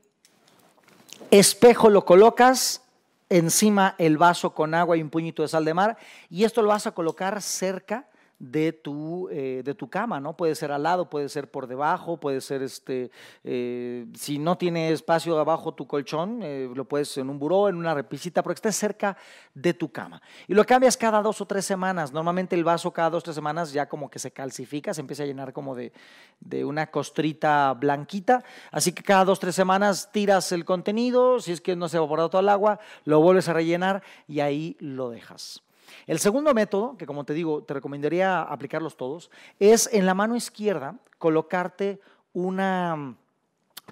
espejo lo colocas encima el vaso con agua y un puñito de sal de mar y esto lo vas a colocar cerca eh, de tu, cama, ¿no? Puede ser al lado, puede ser por debajo, puede ser, este, eh, si no tiene espacio abajo tu colchón, eh, lo puedes en un buró, en una repisita, pero que esté cerca de tu cama. Y lo cambias cada dos o tres semanas. Normalmente el vaso cada dos o tres semanas ya como que se calcifica, se empieza a llenar como de, de una costrita blanquita. Así que cada dos o tres semanas tiras el contenido, si es que no se ha evaporado todo el agua, lo vuelves a rellenar y ahí lo dejas. El segundo método, que como te digo, te recomendaría aplicarlos todos, es en la mano izquierda colocarte una mm,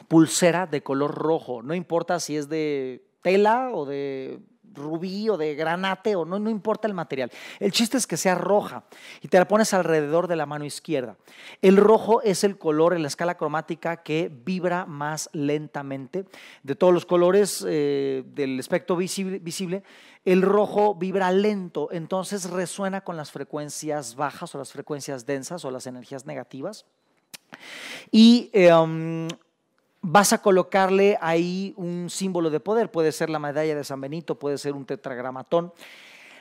pulsera de color rojo, no importa si es de tela o de rubí o de granate o no, no importa el material. El chiste es que sea roja y te la pones alrededor de la mano izquierda. El rojo es el color en la escala cromática que vibra más lentamente. De todos los colores eh, del espectro visible, visible, el rojo vibra lento, entonces resuena con las frecuencias bajas o las frecuencias densas o las energías negativas. Y em, vas a colocarle ahí un símbolo de poder, puede ser la medalla de San Benito, puede ser un tetragramatón.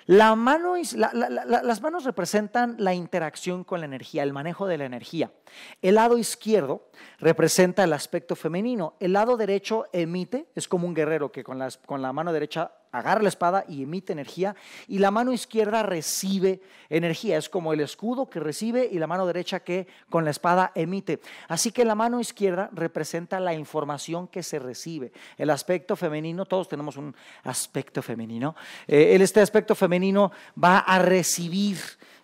La mano, las manos representan la interacción con la energía, el manejo de la energía. El lado izquierdo representa el aspecto femenino, el lado derecho emite, es como un guerrero que con, con la mano derecha agarra la espada y emite energía, y la mano izquierda recibe energía. Es como el escudo que recibe y la mano derecha que con la espada emite. Así que la mano izquierda representa la información que se recibe. El aspecto femenino, todos tenemos un aspecto femenino. Eh, este aspecto femenino va a recibir.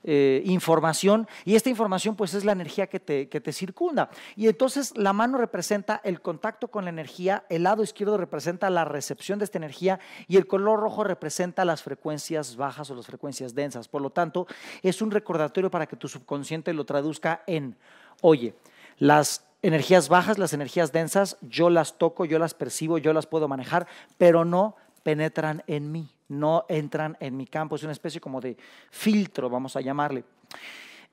Eh, información y esta información pues es la energía que te, circunda. Y entonces la mano representa el contacto con la energía, el lado izquierdo representa la recepción de esta energía y el color rojo representa las frecuencias bajas o las frecuencias densas. Por lo tanto, es un recordatorio para que tu subconsciente lo traduzca en, oye, las energías bajas, las energías densas, yo las toco, yo las percibo, yo las puedo manejar, pero no penetran en mí, no entran en mi campo. Es una especie como de filtro, vamos a llamarle.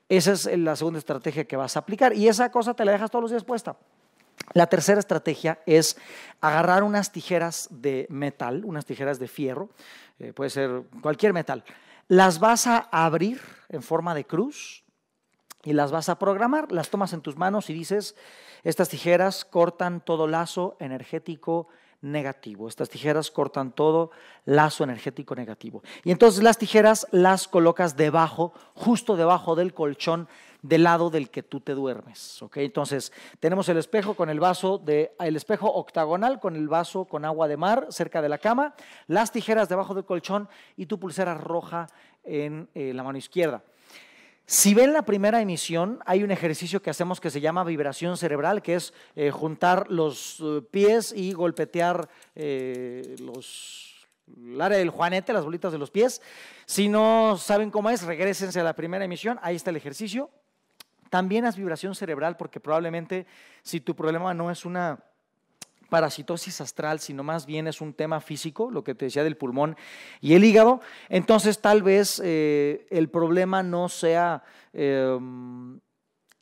Esa es la segunda estrategia que vas a aplicar y esa cosa te la dejas todos los días puesta. La tercera estrategia es agarrar unas tijeras de metal, unas tijeras de fierro, eh, puede ser cualquier metal. Las vas a abrir en forma de cruz y las vas a programar, las tomas en tus manos y dices, estas tijeras cortan todo lazo energético negativo. Estas tijeras cortan todo lazo energético negativo. Y entonces las tijeras las colocas debajo, justo debajo del colchón del lado del que tú te duermes. ¿ok? Entonces, tenemos el espejo con el vaso de el espejo octagonal con el vaso con agua de mar cerca de la cama, las tijeras debajo del colchón y tu pulsera roja en eh, la mano izquierda. Si ven la primera emisión, hay un ejercicio que hacemos que se llama vibración cerebral, que es eh, juntar los eh, pies y golpetear los, el área del juanete, las bolitas de los pies. Si no saben cómo es, regresense a la primera emisión, ahí está el ejercicio. También haz vibración cerebral porque probablemente si tu problema no es una parasitosis astral, sino más bien es un tema físico, lo que te decía del pulmón y el hígado, entonces tal vez eh, el problema no sea em,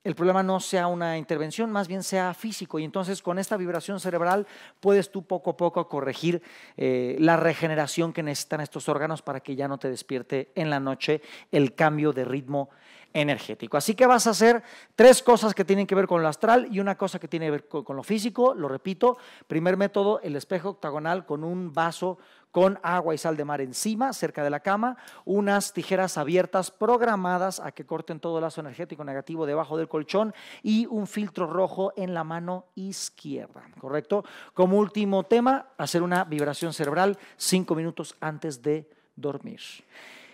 el problema no sea una intervención, más bien sea físico. Y entonces con esta vibración cerebral puedes tú poco a poco corregir eh, la regeneración que necesitan estos órganos para que ya no te despierte en la noche el cambio de ritmo energético. Así que vas a hacer tres cosas que tienen que ver con lo astral y una cosa que tiene que ver con lo físico, lo repito. Primer método, el espejo octagonal con un vaso con agua y sal de mar encima, cerca de la cama, unas tijeras abiertas programadas a que corten todo el lazo energético negativo debajo del colchón y un filtro rojo en la mano izquierda, ¿correcto? Como último tema, hacer una vibración cerebral cinco minutos antes de dormir.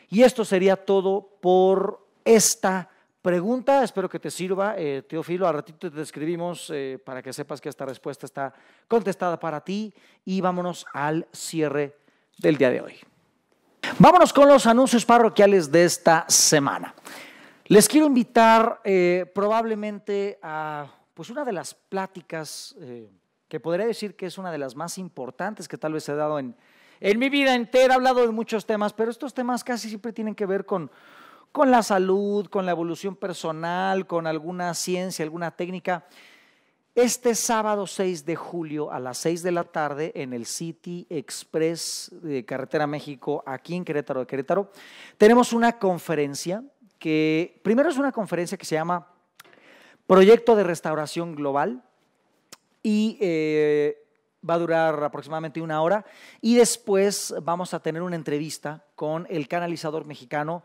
Y esto sería todo por esta pregunta. Espero que te sirva, eh, a Al ratito te describimos eh, para que sepas que esta respuesta está contestada para ti. Y vámonos al cierre del día de hoy. Vámonos con los anuncios parroquiales de esta semana. Les quiero invitar eh, probablemente a pues una de las pláticas eh, que podría decir que es una de las más importantes que tal vez he dado en, en mi vida entera. He hablado de muchos temas, pero estos temas casi siempre tienen que ver con, con la salud, con la evolución personal, con alguna ciencia, alguna técnica este sábado 6 de julio a las 6 de la tarde en el City Express de Carretera México, aquí en Querétaro de Querétaro, tenemos una conferencia que, primero es una conferencia que se llama Proyecto de Restauración Global y eh, va a durar aproximadamente una hora y después vamos a tener una entrevista con el canalizador mexicano,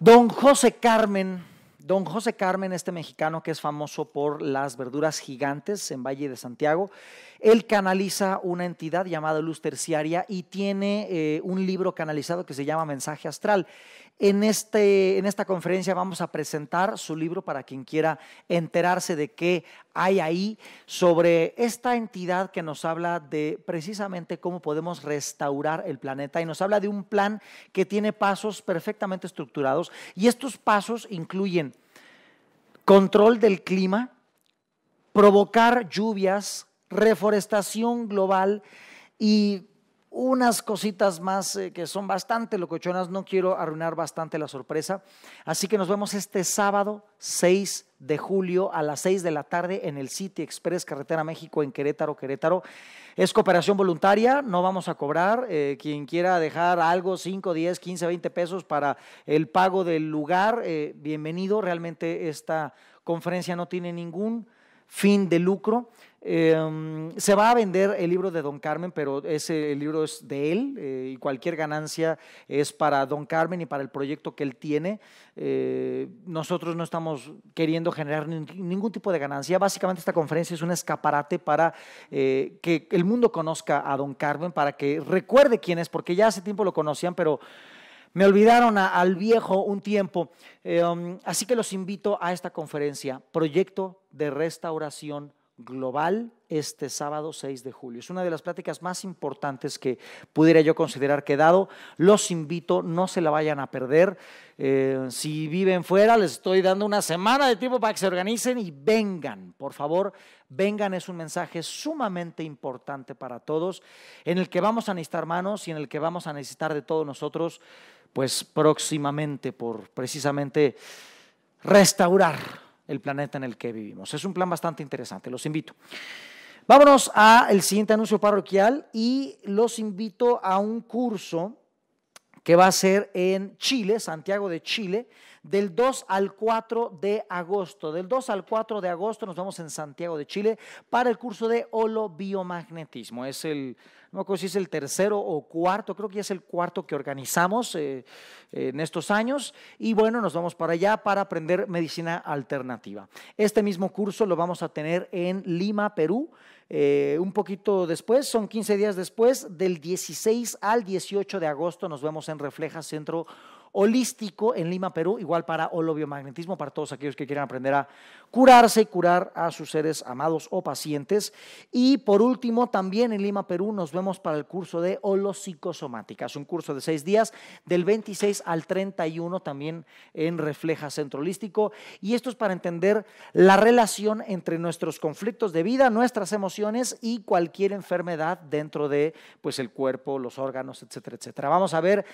don José Carmen Don José Carmen, este mexicano que es famoso por las verduras gigantes en Valle de Santiago, él canaliza una entidad llamada Luz Terciaria y tiene eh, un libro canalizado que se llama Mensaje Astral. En, este, en esta conferencia vamos a presentar su libro para quien quiera enterarse de qué hay ahí sobre esta entidad que nos habla de precisamente cómo podemos restaurar el planeta y nos habla de un plan que tiene pasos perfectamente estructurados y estos pasos incluyen control del clima, provocar lluvias, reforestación global y unas cositas más eh, que son bastante locochonas. No quiero arruinar bastante la sorpresa. Así que nos vemos este sábado 6 de julio a las 6 de la tarde en el City Express Carretera México en Querétaro, Querétaro. Es cooperación voluntaria, no vamos a cobrar. Eh, quien quiera dejar algo, 5, 10, 15, 20 pesos para el pago del lugar, eh, bienvenido. Realmente esta conferencia no tiene ningún fin de lucro. Em, se va a vender el libro de Don Carmen, pero ese el libro es de él eh, y cualquier ganancia es para Don Carmen y para el proyecto que él tiene. Eh, nosotros no estamos queriendo generar ningún tipo de ganancia. Básicamente esta conferencia es un escaparate para eh, que el mundo conozca a Don Carmen, para que recuerde quién es, porque ya hace tiempo lo conocían, pero... Me olvidaron al viejo un tiempo. Em, así que los invito a esta conferencia, Proyecto de Restauración global este sábado 6 de julio. Es una de las pláticas más importantes que pudiera yo considerar que dado. Los invito, no se la vayan a perder. Eh, si viven fuera, les estoy dando una semana de tiempo para que se organicen y vengan. Por favor, vengan. Es un mensaje sumamente importante para todos, en el que vamos a necesitar manos y en el que vamos a necesitar de todos nosotros, pues próximamente por precisamente restaurar el planeta en el que vivimos. Es un plan bastante interesante, los invito. Vámonos al siguiente anuncio parroquial y los invito a un curso que va a ser en Chile, Santiago de Chile, del 2 al 4 de agosto. Del 2 al 4 de agosto nos vamos en Santiago de Chile para el curso de holobiomagnetismo. Es el no me acuerdo si es el tercero o cuarto, creo que es el cuarto que organizamos eh, en estos años. Y bueno, nos vamos para allá para aprender medicina alternativa. Este mismo curso lo vamos a tener en Lima, Perú. Eh, un poquito después, son 15 días después, del 16 al 18 de agosto nos vemos en Refleja Centro holístico en Lima, Perú, igual para holobiomagnetismo, para todos aquellos que quieran aprender a curarse y curar a sus seres amados o pacientes. Y por último, también en Lima, Perú, nos vemos para el curso de Holopsicosomática. un curso de seis días, del 26 al 31, también en Refleja Centro Y esto es para entender la relación entre nuestros conflictos de vida, nuestras emociones y cualquier enfermedad dentro de pues, el cuerpo, los órganos, etcétera, etcétera. Vamos a ver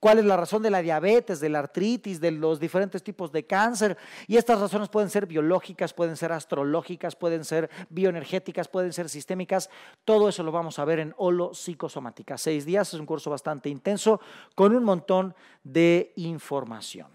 cuál es la razón de la diabetes, de la artritis, de los diferentes tipos de cáncer. Y estas razones pueden ser biológicas pueden ser astrológicas, pueden ser bioenergéticas, pueden ser sistémicas. Todo eso lo vamos a ver en Holo Psicosomática. Seis días, es un curso bastante intenso con un montón de información.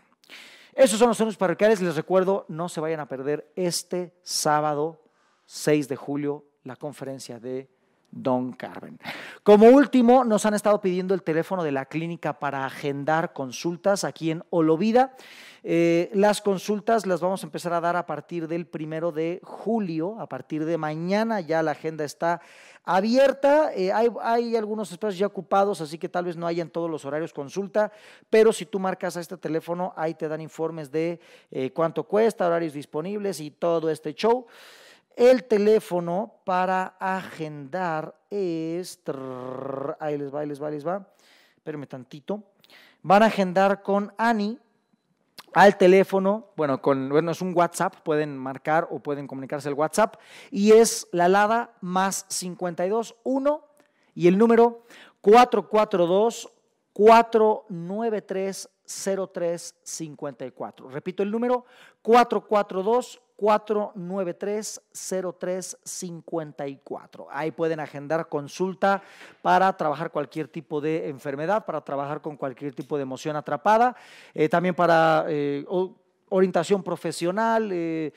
Esos son los anuncios parroquiales. Les recuerdo, no se vayan a perder este sábado 6 de julio la conferencia de Don Carmen. Como último, nos han estado pidiendo el teléfono de la clínica para agendar consultas aquí en Olovida. Eh, las consultas las vamos a empezar a dar a partir del primero de julio, a partir de mañana ya la agenda está abierta. Eh, hay, algunos espacios ya ocupados, así que tal vez no haya en todos los horarios consulta, pero si tú marcas a este teléfono, ahí te dan informes de eh, cuánto cuesta, horarios disponibles y todo este show. El teléfono para agendar es. ahí les va, ahí les va, les va. Espérenme tantito. Van a agendar con Ani al teléfono. Bueno, con, bueno, es un WhatsApp. Pueden marcar o pueden comunicarse el WhatsApp. Y es la Lada más 52 1 y el número 442 493 0354. Repito el número 442 493-0354. Ahí pueden agendar consulta para trabajar cualquier tipo de enfermedad, para trabajar con cualquier tipo de emoción atrapada, eh, también para... Eh, orientación profesional, eh,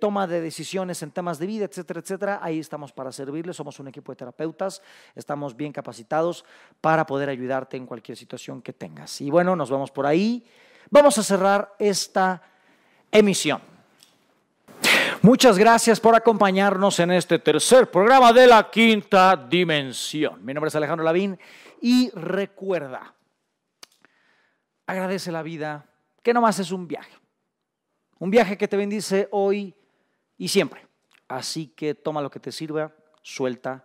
toma de decisiones en temas de vida, etcétera, etcétera. Ahí estamos para servirles. Somos un equipo de terapeutas, estamos bien capacitados para poder ayudarte en cualquier situación que tengas. Y bueno, nos vamos por ahí. Vamos a cerrar esta emisión. Muchas gracias por acompañarnos en este tercer programa de la quinta dimensión. Mi nombre es Alejandro Lavín y recuerda, agradece la vida, que más es un viaje. Un viaje que te bendice hoy y siempre. Así que toma lo que te sirva, suelta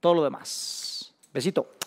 todo lo demás. Besito.